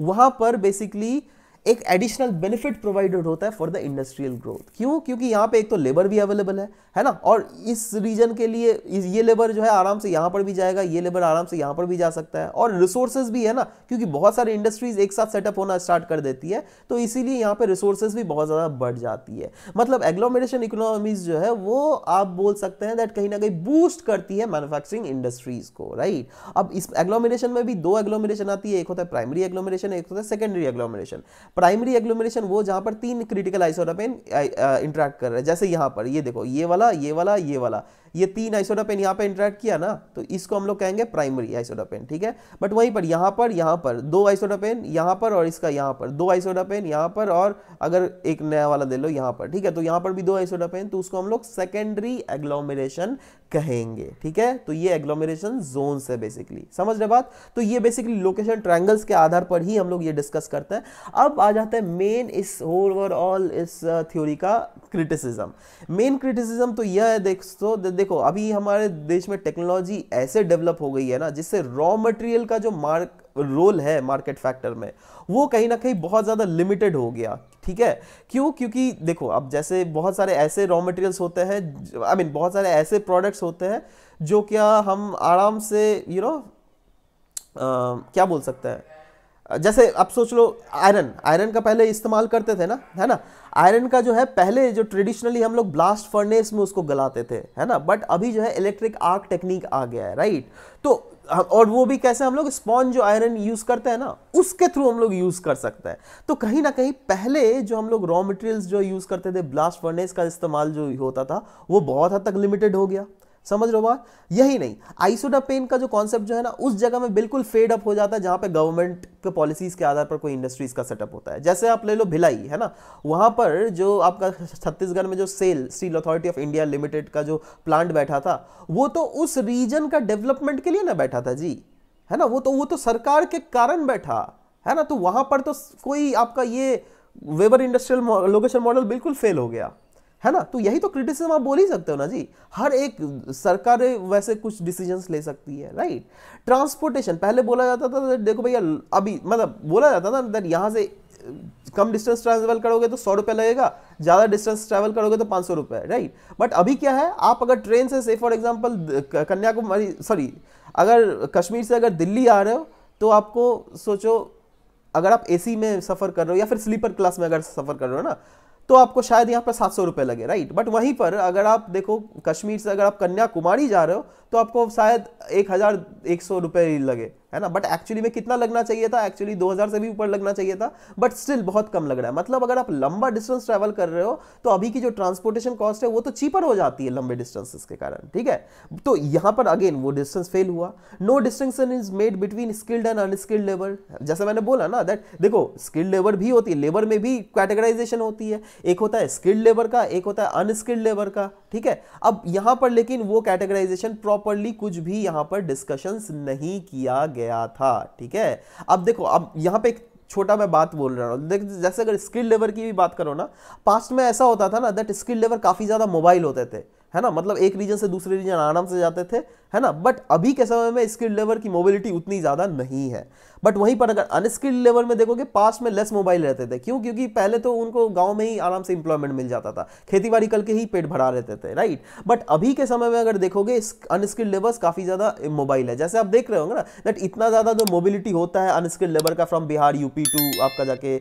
वहाँ पर बेसिकली एक एडिशनल बेनिफिट प्रोवाइडेड होता है फॉर द इंडस्ट्रियल ग्रोथ क्यों क्योंकि यहाँ पे एक तो लेबर भी अवेलेबल है है ना और इस रीजन के लिए ये लेबर जो है आराम से यहाँ पर भी जाएगा ये लेबर आराम से यहाँ पर भी जा सकता है और रिसोर्सेज भी है ना क्योंकि बहुत सारी इंडस्ट्रीज एक साथ सेटअप होना स्टार्ट कर देती है तो इसीलिए यहाँ पर रिसोर्सेज भी बहुत ज़्यादा बढ़ जाती है मतलब एग्लोमेशन इकोनॉमीज जो है वो आप बोल सकते हैं दैट कहीं ना कहीं बूस्ट करती है मैनुफैक्चरिंग इंडस्ट्रीज को राइट अब इस एग्लोमेशन में भी दो एग्लोमेशन आती है एक होता है प्राइमरी एग्लोमेशन एक होता है सेकेंडरी एग्लोमेशन प्राइमरी एग्लोमेशन वो जहाँ पर तीन क्रिटिकल आइसोटोपेन इंटरेक्ट कर रहे हैं जैसे यहाँ पर ये देखो ये वाला ये वाला ये वाला ये तीन आइसोडापेन यहाँ पे इंटरेक्ट किया ना तो इसको हम लोग कहेंगे प्राइमरी आइसोडापेन ठीक है बट वहीं पर यहाँ पर यहाँ पर दो आइसोडापेन यहाँ पर और इसका यहाँ पर दो आइसोडापेन यहाँ पर और अगर एक नया वाला दे लो यहाँ पर ठीक है तो यहाँ पर भी दो आइसोडापेन तो उसको हम लोग सेकेंडरी एग्लोमेरेशन कहेंगे ठीक है तो ये एग्लोमेरेशन जोन है बेसिकली समझ रहे बात तो ये बेसिकली लोकेशन ट्रायंगल्स के आधार पर ही हम लोग ये डिस्कस करते हैं अब आ जाते हैं मेन इस ओवरऑल इस थ्योरी uh, का क्रिटिसिज्म मेन क्रिटिसिज्म तो यह है देखो देखो अभी हमारे देश में टेक्नोलॉजी ऐसे डेवलप हो गई है ना जिससे रॉ मटेरियल का जो मार्क रोल है मार्केट फैक्टर में वो कहीं ना कहीं बहुत ज़्यादा लिमिटेड हो गया ठीक है क्यों क्योंकि देखो अब जैसे बहुत सारे ऐसे रॉ मटेरियल्स होते हैं आई I मीन mean, बहुत सारे ऐसे प्रोडक्ट्स होते हैं जो क्या हम आराम से यू you नो know, क्या बोल सकते हैं जैसे आप सोच लो आयरन आयरन का पहले इस्तेमाल करते थे ना है ना आयरन का जो है पहले जो ट्रेडिशनली हम लोग ब्लास्ट फर्नेस में उसको गलाते थे है ना बट अभी जो है इलेक्ट्रिक आर्क टेक्निक आ गया है राइट तो और वो भी कैसे हम लोग स्पॉन्ज जो आयरन यूज़ करते हैं ना उसके थ्रू हम लोग यूज़ कर सकते हैं तो कहीं ना कहीं पहले जो हम लोग रॉ मटेरियल्स जो यूज़ करते थे ब्लास्ट फर्नेस का इस्तेमाल जो होता था वो बहुत हद तक लिमिटेड हो गया समझ लो बात यही नहीं आइसोडापेन का जो कॉन्सेप्ट जो है ना उस जगह में बिल्कुल फेड अप हो जाता है जहां पे गवर्नमेंट के पॉलिसीज के आधार पर कोई इंडस्ट्रीज का सेटअप होता है जैसे आप ले लो भिलाई है ना वहां पर जो आपका छत्तीसगढ़ में जो SAIL Steel authority of India Limited का जो प्लांट बैठा था वो तो उस रीजन का डेवलपमेंट के लिए ना बैठा था जी है ना वो तो वो तो सरकार के कारण बैठा है ना तो वहां पर तो कोई आपका ये वेबर इंडस्ट्रियल लोकेशन मॉडल बिल्कुल फेल हो गया है ना तो यही तो क्रिटिसिज्म आप बोल ही सकते हो ना जी हर एक सरकार वैसे कुछ डिसीजंस ले सकती है राइट ट्रांसपोर्टेशन पहले बोला जाता था तो देखो भैया अभी मतलब बोला जाता था ना यहाँ से कम डिस्टेंस ट्रैवल करोगे तो सौ रुपये लगेगा ज़्यादा डिस्टेंस ट्रैवल करोगे तो पाँच सौ रुपये राइट बट अभी क्या है आप अगर ट्रेन से से फॉर एग्जाम्पल कन्याकुमारी सॉरी अगर कश्मीर से अगर दिल्ली आ रहे हो तो आपको सोचो अगर आप एसी में सफ़र कर रहे हो या फिर स्लीपर क्लास में अगर सफ़र कर रहे हो ना तो आपको शायद यहाँ पर सात सौ रुपये लगे राइट बट वहीं पर अगर आप देखो कश्मीर से अगर आप कन्याकुमारी जा रहे हो तो आपको शायद एक हज़ार एक सौ रुपये लगे है ना बट एक्चुअली में कितना लगना चाहिए था एक्चुअली 2000 से भी ऊपर लगना चाहिए था बट स्टिल बहुत कम लग रहा है मतलब अगर आप लंबा डिस्टेंस ट्रैवल कर रहे हो तो अभी की जो ट्रांसपोर्टेशन कॉस्ट है वो तो चीपर हो जाती है लंबे डिस्टेंसेस के कारण ठीक है तो यहां पर अगेन वो डिस्टेंस फेल हुआ no distinction is made between skilled and unskilled labour जैसे मैंने बोला ना दैट देखो स्किल्ड लेबर भी होती है लेबर में भी कैटेगराइजेशन होती है एक होता है स्किल्ड लेबर का एक होता है अनस्किल्ड लेबर का ठीक है अब यहां पर लेकिन वो कैटेगराइजेशन प्रॉपरली कुछ भी यहां पर डिस्कशंस नहीं किया गया गया था ठीक है अब देखो अब यहाँ पे एक छोटा मैं बात बोल रहा हूँ देख जैसे अगर स्किल लेवर की भी बात करो ना पास्ट में ऐसा होता था ना दैट स्किल लेवर काफ़ी ज़्यादा मोबाइल होते थे है ना मतलब एक रीजन से दूसरे रीजन आराम से जाते थे है ना बट अभी के समय में स्किल लेवल की मोबिलिटी उतनी ज़्यादा नहीं है बट वहीं पर अगर अनस्किल्ड लेवल में देखोगे पास में लेस मोबाइल रहते थे क्यों क्योंकि पहले तो उनको गाँव में ही आराम से इंप्लॉयमेंट मिल जाता था खेती बाड़ी करके ही पेट भरा रहते थे राइट बट अभी के समय में अगर देखोगे अनस्किल्ड लेबर्स काफ़ी ज़्यादा मोबाइल है जैसे आप देख रहे होंगे ना दैट इतना ज़्यादा जो मोबिलिटी होता है अनस्किल्ड लेबर का फ्रॉम बिहार यूपी टू आपका जाके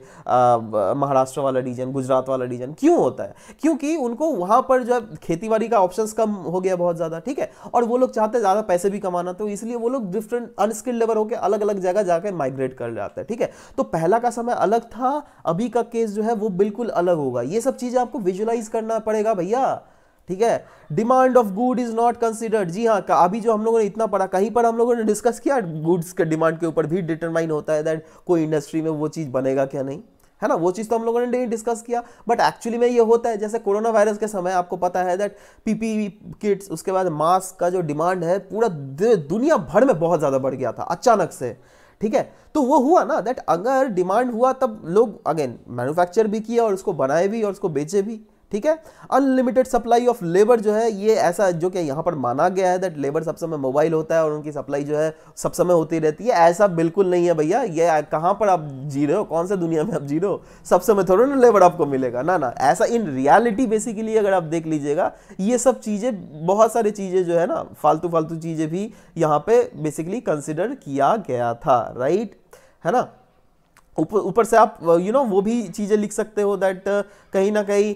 महाराष्ट्र वाला रीजन गुजरात वाला रीजन क्यों होता है क्योंकि उनको वहाँ पर है खेती बाड़ी का ऑप्शन कम हो गया बहुत ज़्यादा ठीक है और वो लोग चाहते ज़्यादा पैसे भी कमाना तो इसलिए वो लोग डिफरेंट अनस्किल्ड लेबर होकर अलग अलग जगह जाकर जाकर माइग्रेट कर जाता है ठीक है तो पहला का समय अलग था अभी का केस जो है वो बिल्कुल अलग होगा ये सब चीज़ें आपको विजुलाइज करना पड़ेगा भैया ठीक है demand of good is not considered जी हाँ अभी जो हम लोगों ने इतना पढ़ा कहीं पर हम लोगों ने डिस्कस किया गुड्स के डिमांड के ऊपर भी डिटरमाइन होता है दैट कोई इंडस्ट्री में वो चीज़ बनेगा क्या नहीं है ना वो चीज़ तो हम लोगों ने नहीं डिस्कस किया बट एक्चुअली में ये होता है जैसे कोरोना वायरस के समय आपको पता है दैट पीपी किट्स उसके बाद मास्क का जो डिमांड है पूरा दुनिया भर में बहुत ज़्यादा बढ़ गया था अचानक से ठीक है तो वो हुआ ना दैट अगर डिमांड हुआ तब लोग अगेन मैन्युफैक्चर भी किया और उसको बनाए भी और उसको बेचे भी ठीक है अनलिमिटेड सप्लाई ऑफ लेबर जो है ये ऐसा जो कि यहाँ पर माना गया है दैट लेबर सब समय मोबाइल होता है और उनकी सप्लाई जो है सब समय होती रहती है ऐसा बिल्कुल नहीं है भैया ये कहाँ पर आप जी रहे हो कौन से दुनिया में आप जी रहे हो सब समय थोड़ा ना लेबर आपको मिलेगा ना ना ऐसा इन रियालिटी बेसिकली अगर आप देख लीजिएगा ये सब चीज़ें बहुत सारी चीज़ें जो है ना फालतू फालतू चीज़ें भी यहाँ पे बेसिकली कंसिडर किया गया था राइट है ना ऊपर से आप you uh, you know know, वो भी चीज़ें लिख सकते हो दैट uh, कहीं ना कहीं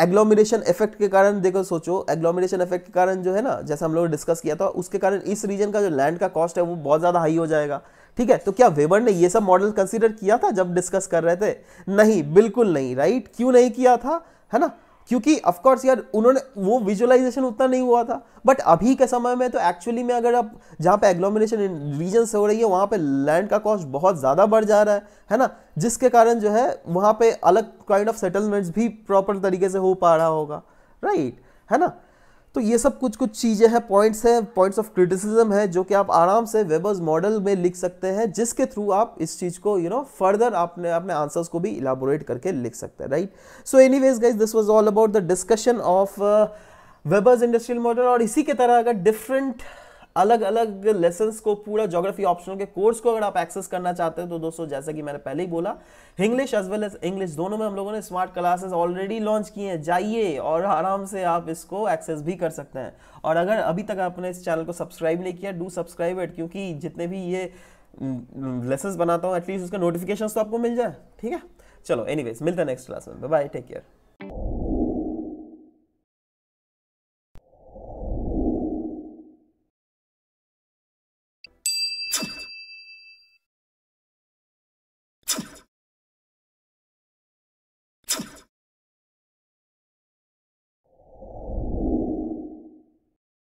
एग्लोमरेशन इफेक्ट के कारण देखो सोचो एग्लोमरेशन इफेक्ट के कारण जो है ना जैसा हम लोगों ने डिस्कस किया था उसके कारण इस रीजन का जो लैंड का कॉस्ट है वो बहुत ज़्यादा हाई हो जाएगा ठीक है तो क्या वेबर ने ये सब मॉडल कंसिडर किया था जब डिस्कस कर रहे थे नहीं बिल्कुल नहीं राइट क्यों नहीं किया था है ना क्योंकि ऑफकोर्स यार उन्होंने वो विजुअलाइजेशन उतना नहीं हुआ था बट अभी के समय में तो एक्चुअली में अगर आप जहाँ पे एग्लोमिनेशन रीजन हो रही है वहाँ पे लैंड का कॉस्ट बहुत ज़्यादा बढ़ जा रहा है है ना जिसके कारण जो है वहाँ पे अलग काइंड ऑफ सेटलमेंट्स भी प्रॉपर तरीके से हो पा रहा होगा राइट right? है ना तो ये सब कुछ कुछ चीज़ें हैं पॉइंट्स हैं पॉइंट्स ऑफ क्रिटिसिज्म है जो कि आप आराम से वेबर्स मॉडल में लिख सकते हैं जिसके थ्रू आप इस चीज़ को यू नो फर्दर आपने अपने आंसर्स को भी इलाबोरेट करके लिख सकते हैं right so anyways guys this was all about the discussion of Weber's industrial model और इसी के तरह अगर डिफरेंट अलग अलग लेसन्स को पूरा जोग्राफी ऑप्शनल के कोर्स को अगर आप एक्सेस करना चाहते हैं तो दोस्तों जैसा कि मैंने पहले ही बोला English as well as English दोनों में हम लोगों ने स्मार्ट क्लासेस ऑलरेडी लॉन्च किए हैं जाइए और आराम से आप इसको एक्सेस भी कर सकते हैं और अगर अभी तक आपने इस चैनल को सब्सक्राइब नहीं किया डू सब्सक्राइब इट क्योंकि जितने भी ये लेसन्स बनाता हूँ एटलीस्ट उसका नोटिफिकेशन तो आपको मिल जाए ठीक है चलो एनी मिलता है नेक्स्ट क्लास में बाय टेक केयर